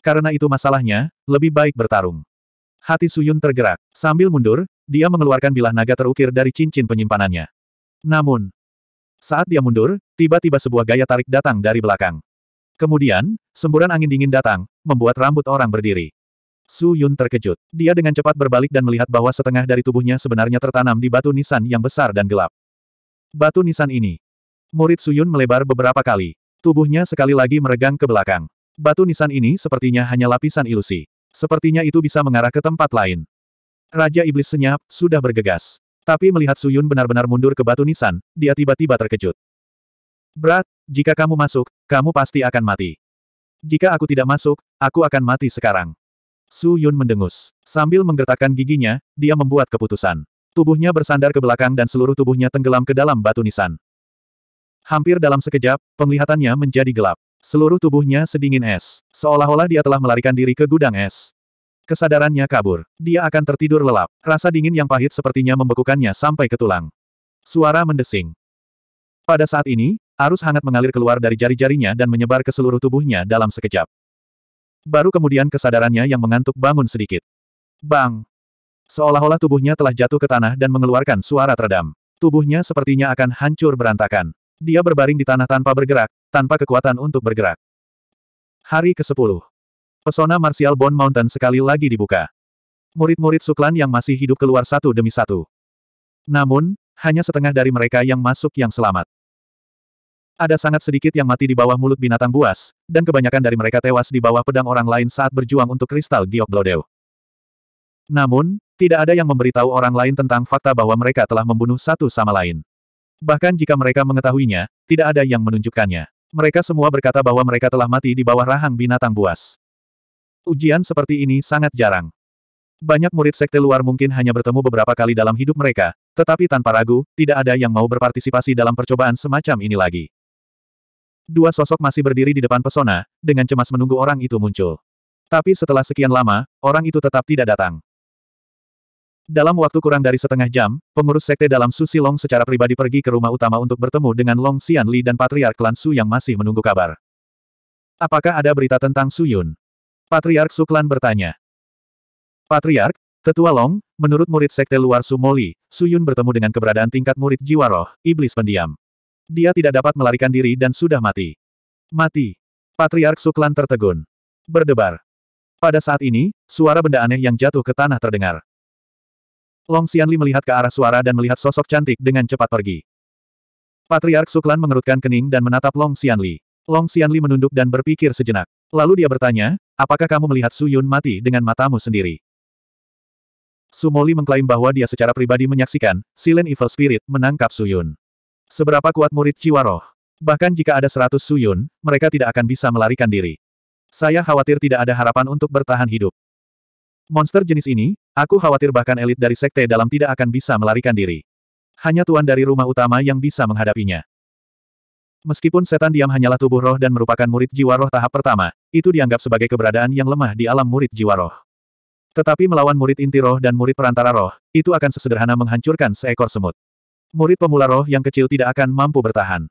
Karena itu masalahnya, lebih baik bertarung. Hati Suyun tergerak. Sambil mundur, dia mengeluarkan bilah naga terukir dari cincin penyimpanannya. Namun, saat dia mundur, tiba-tiba sebuah gaya tarik datang dari belakang. Kemudian, semburan angin dingin datang, membuat rambut orang berdiri. Su Yun terkejut. Dia dengan cepat berbalik dan melihat bahwa setengah dari tubuhnya sebenarnya tertanam di batu nisan yang besar dan gelap. Batu nisan ini. Murid Su Yun melebar beberapa kali. Tubuhnya sekali lagi meregang ke belakang. Batu nisan ini sepertinya hanya lapisan ilusi. Sepertinya itu bisa mengarah ke tempat lain. Raja Iblis senyap, sudah bergegas. Tapi melihat Suyun benar-benar mundur ke batu nisan, dia tiba-tiba terkejut. Berat, jika kamu masuk, kamu pasti akan mati. Jika aku tidak masuk, aku akan mati sekarang. suyun mendengus. Sambil menggertakkan giginya, dia membuat keputusan. Tubuhnya bersandar ke belakang dan seluruh tubuhnya tenggelam ke dalam batu nisan. Hampir dalam sekejap, penglihatannya menjadi gelap. Seluruh tubuhnya sedingin es, seolah-olah dia telah melarikan diri ke gudang es. Kesadarannya kabur. Dia akan tertidur lelap. Rasa dingin yang pahit sepertinya membekukannya sampai ke tulang. Suara mendesing. Pada saat ini, arus hangat mengalir keluar dari jari-jarinya dan menyebar ke seluruh tubuhnya dalam sekejap. Baru kemudian kesadarannya yang mengantuk bangun sedikit. Bang! Seolah-olah tubuhnya telah jatuh ke tanah dan mengeluarkan suara teredam. Tubuhnya sepertinya akan hancur berantakan. Dia berbaring di tanah tanpa bergerak, tanpa kekuatan untuk bergerak. Hari ke-10. Pesona Martial Bone Mountain sekali lagi dibuka. Murid-murid Suklan yang masih hidup keluar satu demi satu. Namun, hanya setengah dari mereka yang masuk yang selamat. Ada sangat sedikit yang mati di bawah mulut binatang buas, dan kebanyakan dari mereka tewas di bawah pedang orang lain saat berjuang untuk kristal giok Blodeu. Namun, tidak ada yang memberitahu orang lain tentang fakta bahwa mereka telah membunuh satu sama lain. Bahkan jika mereka mengetahuinya, tidak ada yang menunjukkannya. Mereka semua berkata bahwa mereka telah mati di bawah rahang binatang buas. Ujian seperti ini sangat jarang. Banyak murid sekte luar mungkin hanya bertemu beberapa kali dalam hidup mereka, tetapi tanpa ragu, tidak ada yang mau berpartisipasi dalam percobaan semacam ini lagi. Dua sosok masih berdiri di depan pesona, dengan cemas menunggu orang itu muncul. Tapi setelah sekian lama, orang itu tetap tidak datang. Dalam waktu kurang dari setengah jam, pengurus sekte dalam Susi Long secara pribadi pergi ke rumah utama untuk bertemu dengan Long Xian Li dan Patriark Klan Su yang masih menunggu kabar. Apakah ada berita tentang Su Yun? Patriark Su Suklan bertanya. Patriark, Tetua Long, menurut murid sekte luar Su Moli, Su Yun bertemu dengan keberadaan tingkat murid jiwa roh, iblis pendiam. Dia tidak dapat melarikan diri dan sudah mati. Mati. Patriark Su Suklan tertegun. Berdebar. Pada saat ini, suara benda aneh yang jatuh ke tanah terdengar. Long Xianli melihat ke arah suara dan melihat sosok cantik dengan cepat pergi. Patriark Suklan mengerutkan kening dan menatap Long Xianli. Long Xianli menunduk dan berpikir sejenak. Lalu dia bertanya, apakah kamu melihat Su Yun mati dengan matamu sendiri? Sumoli mengklaim bahwa dia secara pribadi menyaksikan, Silent Evil Spirit menangkap Su Yun. Seberapa kuat murid Ciwaroh? Bahkan jika ada seratus Su Yun, mereka tidak akan bisa melarikan diri. Saya khawatir tidak ada harapan untuk bertahan hidup. Monster jenis ini, aku khawatir bahkan elit dari sekte dalam tidak akan bisa melarikan diri. Hanya tuan dari rumah utama yang bisa menghadapinya. Meskipun setan diam hanyalah tubuh roh dan merupakan murid jiwa roh tahap pertama, itu dianggap sebagai keberadaan yang lemah di alam murid jiwa roh. Tetapi melawan murid inti roh dan murid perantara roh, itu akan sesederhana menghancurkan seekor semut. Murid pemula roh yang kecil tidak akan mampu bertahan.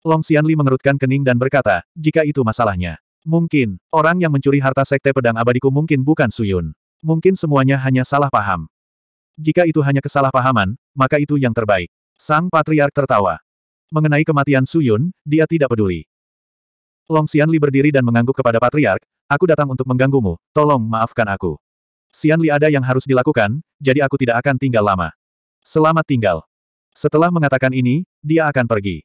Long Xianli mengerutkan kening dan berkata, jika itu masalahnya. Mungkin, orang yang mencuri harta sekte pedang abadiku mungkin bukan Suyun. Mungkin semuanya hanya salah paham. Jika itu hanya kesalahpahaman, maka itu yang terbaik. Sang Patriark tertawa. Mengenai kematian Suyun, dia tidak peduli. Long Xianli berdiri dan mengangguk kepada Patriark, aku datang untuk mengganggumu, tolong maafkan aku. Xianli ada yang harus dilakukan, jadi aku tidak akan tinggal lama. Selamat tinggal. Setelah mengatakan ini, dia akan pergi.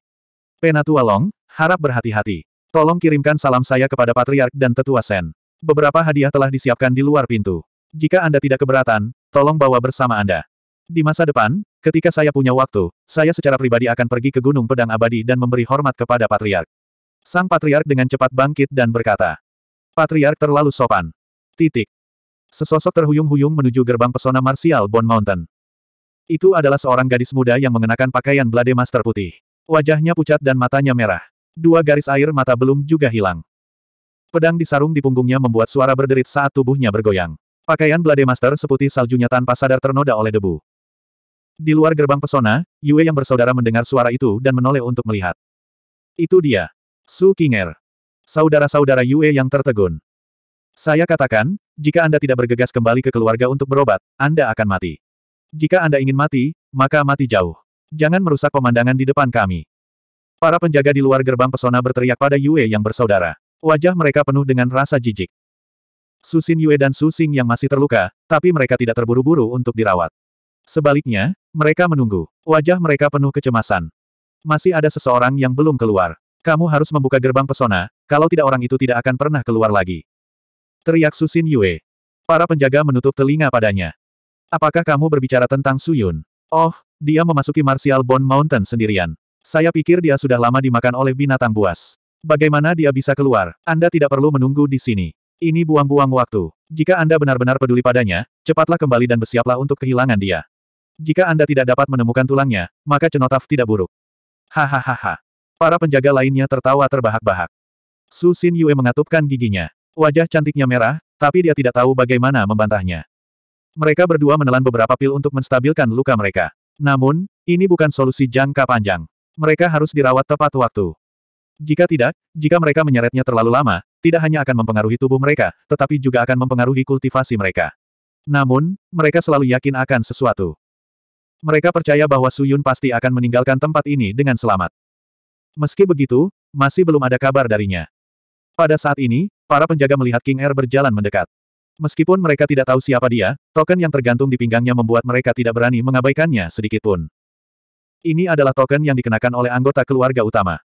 Penatua Long, harap berhati-hati. Tolong kirimkan salam saya kepada Patriark dan Tetua Sen. Beberapa hadiah telah disiapkan di luar pintu. Jika Anda tidak keberatan, tolong bawa bersama Anda. Di masa depan, ketika saya punya waktu, saya secara pribadi akan pergi ke Gunung Pedang Abadi dan memberi hormat kepada Patriark. Sang Patriark dengan cepat bangkit dan berkata, Patriark terlalu sopan. Titik. Sesosok terhuyung-huyung menuju gerbang pesona marsial Bone Mountain. Itu adalah seorang gadis muda yang mengenakan pakaian blade master putih. Wajahnya pucat dan matanya merah. Dua garis air mata belum juga hilang. Pedang di sarung di punggungnya membuat suara berderit saat tubuhnya bergoyang. Pakaian Blade Master seputih saljunya tanpa sadar ternoda oleh debu. Di luar gerbang pesona, Yue yang bersaudara mendengar suara itu dan menoleh untuk melihat. Itu dia. Su Kinger. Saudara-saudara Yue yang tertegun. Saya katakan, jika Anda tidak bergegas kembali ke keluarga untuk berobat, Anda akan mati. Jika Anda ingin mati, maka mati jauh. Jangan merusak pemandangan di depan kami. Para penjaga di luar gerbang pesona berteriak pada Yue yang bersaudara. Wajah mereka penuh dengan rasa jijik. Susin Yue dan Susing yang masih terluka, tapi mereka tidak terburu-buru untuk dirawat. Sebaliknya, mereka menunggu. Wajah mereka penuh kecemasan. Masih ada seseorang yang belum keluar. Kamu harus membuka gerbang pesona, kalau tidak orang itu tidak akan pernah keluar lagi. Teriak Susin Yue. Para penjaga menutup telinga padanya. Apakah kamu berbicara tentang Suyun? Oh, dia memasuki Martial Bone Mountain sendirian. Saya pikir dia sudah lama dimakan oleh binatang buas. Bagaimana dia bisa keluar? Anda tidak perlu menunggu di sini. Ini buang-buang waktu. Jika Anda benar-benar peduli padanya, cepatlah kembali dan bersiaplah untuk kehilangan dia. Jika Anda tidak dapat menemukan tulangnya, maka cenotaf tidak buruk. Hahaha. Para penjaga lainnya tertawa terbahak-bahak. Su Xin Yue mengatupkan giginya. Wajah cantiknya merah, tapi dia tidak tahu bagaimana membantahnya. Mereka berdua menelan beberapa pil untuk menstabilkan luka mereka. Namun, ini bukan solusi jangka panjang. Mereka harus dirawat tepat waktu. Jika tidak, jika mereka menyeretnya terlalu lama, tidak hanya akan mempengaruhi tubuh mereka, tetapi juga akan mempengaruhi kultivasi mereka. Namun, mereka selalu yakin akan sesuatu. Mereka percaya bahwa Suyun pasti akan meninggalkan tempat ini dengan selamat. Meski begitu, masih belum ada kabar darinya. Pada saat ini, para penjaga melihat King Air berjalan mendekat. Meskipun mereka tidak tahu siapa dia, token yang tergantung di pinggangnya membuat mereka tidak berani mengabaikannya sedikitpun. Ini adalah token yang dikenakan oleh anggota keluarga utama.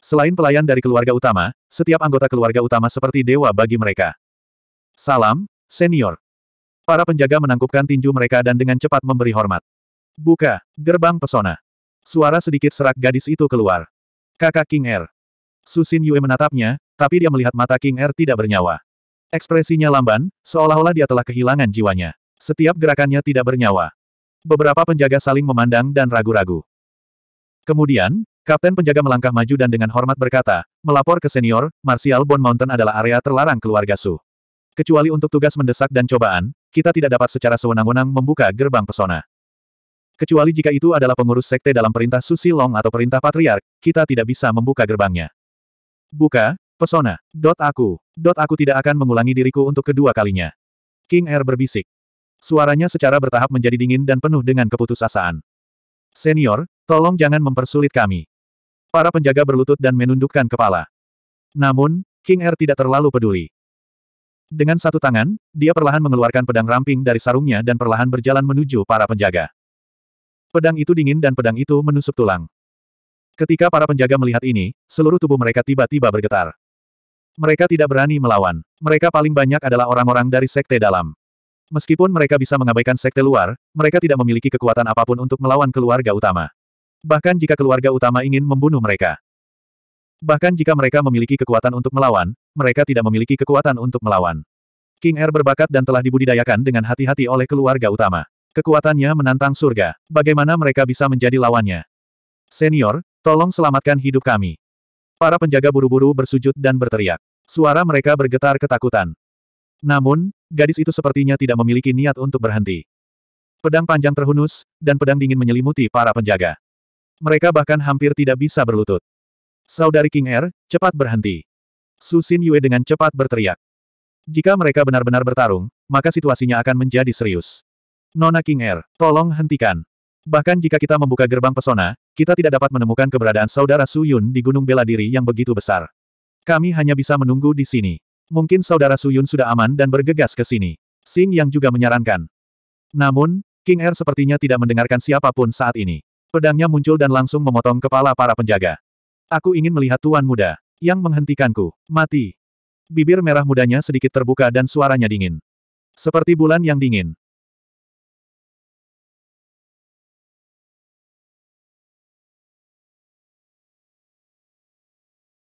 Selain pelayan dari keluarga utama, setiap anggota keluarga utama seperti dewa bagi mereka. Salam, senior. Para penjaga menangkupkan tinju mereka dan dengan cepat memberi hormat. Buka, gerbang pesona. Suara sedikit serak gadis itu keluar. Kakak King Er. Susin Yue menatapnya, tapi dia melihat mata King Er tidak bernyawa. Ekspresinya lamban, seolah-olah dia telah kehilangan jiwanya. Setiap gerakannya tidak bernyawa. Beberapa penjaga saling memandang dan ragu-ragu. Kemudian, kapten penjaga melangkah maju dan dengan hormat berkata, melapor ke senior, Martial Bond Mountain adalah area terlarang keluarga Su. Kecuali untuk tugas mendesak dan cobaan, kita tidak dapat secara sewenang-wenang membuka gerbang pesona. Kecuali jika itu adalah pengurus sekte dalam perintah Susi Long atau perintah Patriark, kita tidak bisa membuka gerbangnya. Buka, pesona. Dot aku. Dot aku tidak akan mengulangi diriku untuk kedua kalinya. King Air berbisik. Suaranya secara bertahap menjadi dingin dan penuh dengan keputusasaan. Senior, tolong jangan mempersulit kami. Para penjaga berlutut dan menundukkan kepala. Namun, King Er tidak terlalu peduli. Dengan satu tangan, dia perlahan mengeluarkan pedang ramping dari sarungnya dan perlahan berjalan menuju para penjaga. Pedang itu dingin dan pedang itu menusuk tulang. Ketika para penjaga melihat ini, seluruh tubuh mereka tiba-tiba bergetar. Mereka tidak berani melawan. Mereka paling banyak adalah orang-orang dari sekte dalam. Meskipun mereka bisa mengabaikan sekte luar, mereka tidak memiliki kekuatan apapun untuk melawan keluarga utama. Bahkan jika keluarga utama ingin membunuh mereka. Bahkan jika mereka memiliki kekuatan untuk melawan, mereka tidak memiliki kekuatan untuk melawan. King Air er berbakat dan telah dibudidayakan dengan hati-hati oleh keluarga utama. Kekuatannya menantang surga. Bagaimana mereka bisa menjadi lawannya? Senior, tolong selamatkan hidup kami. Para penjaga buru-buru bersujud dan berteriak. Suara mereka bergetar ketakutan. Namun, gadis itu sepertinya tidak memiliki niat untuk berhenti. Pedang panjang terhunus, dan pedang dingin menyelimuti para penjaga. Mereka bahkan hampir tidak bisa berlutut. Saudari King Er, cepat berhenti. Su Susin Yue dengan cepat berteriak. Jika mereka benar-benar bertarung, maka situasinya akan menjadi serius. Nona King Er, tolong hentikan. Bahkan jika kita membuka gerbang pesona, kita tidak dapat menemukan keberadaan saudara Su Yun di Gunung Bela Diri yang begitu besar. Kami hanya bisa menunggu di sini. Mungkin saudara Suyun sudah aman dan bergegas ke sini. Sing Yang juga menyarankan. Namun, King Er sepertinya tidak mendengarkan siapapun saat ini. Pedangnya muncul dan langsung memotong kepala para penjaga. Aku ingin melihat tuan muda, yang menghentikanku, mati. Bibir merah mudanya sedikit terbuka dan suaranya dingin. Seperti bulan yang dingin,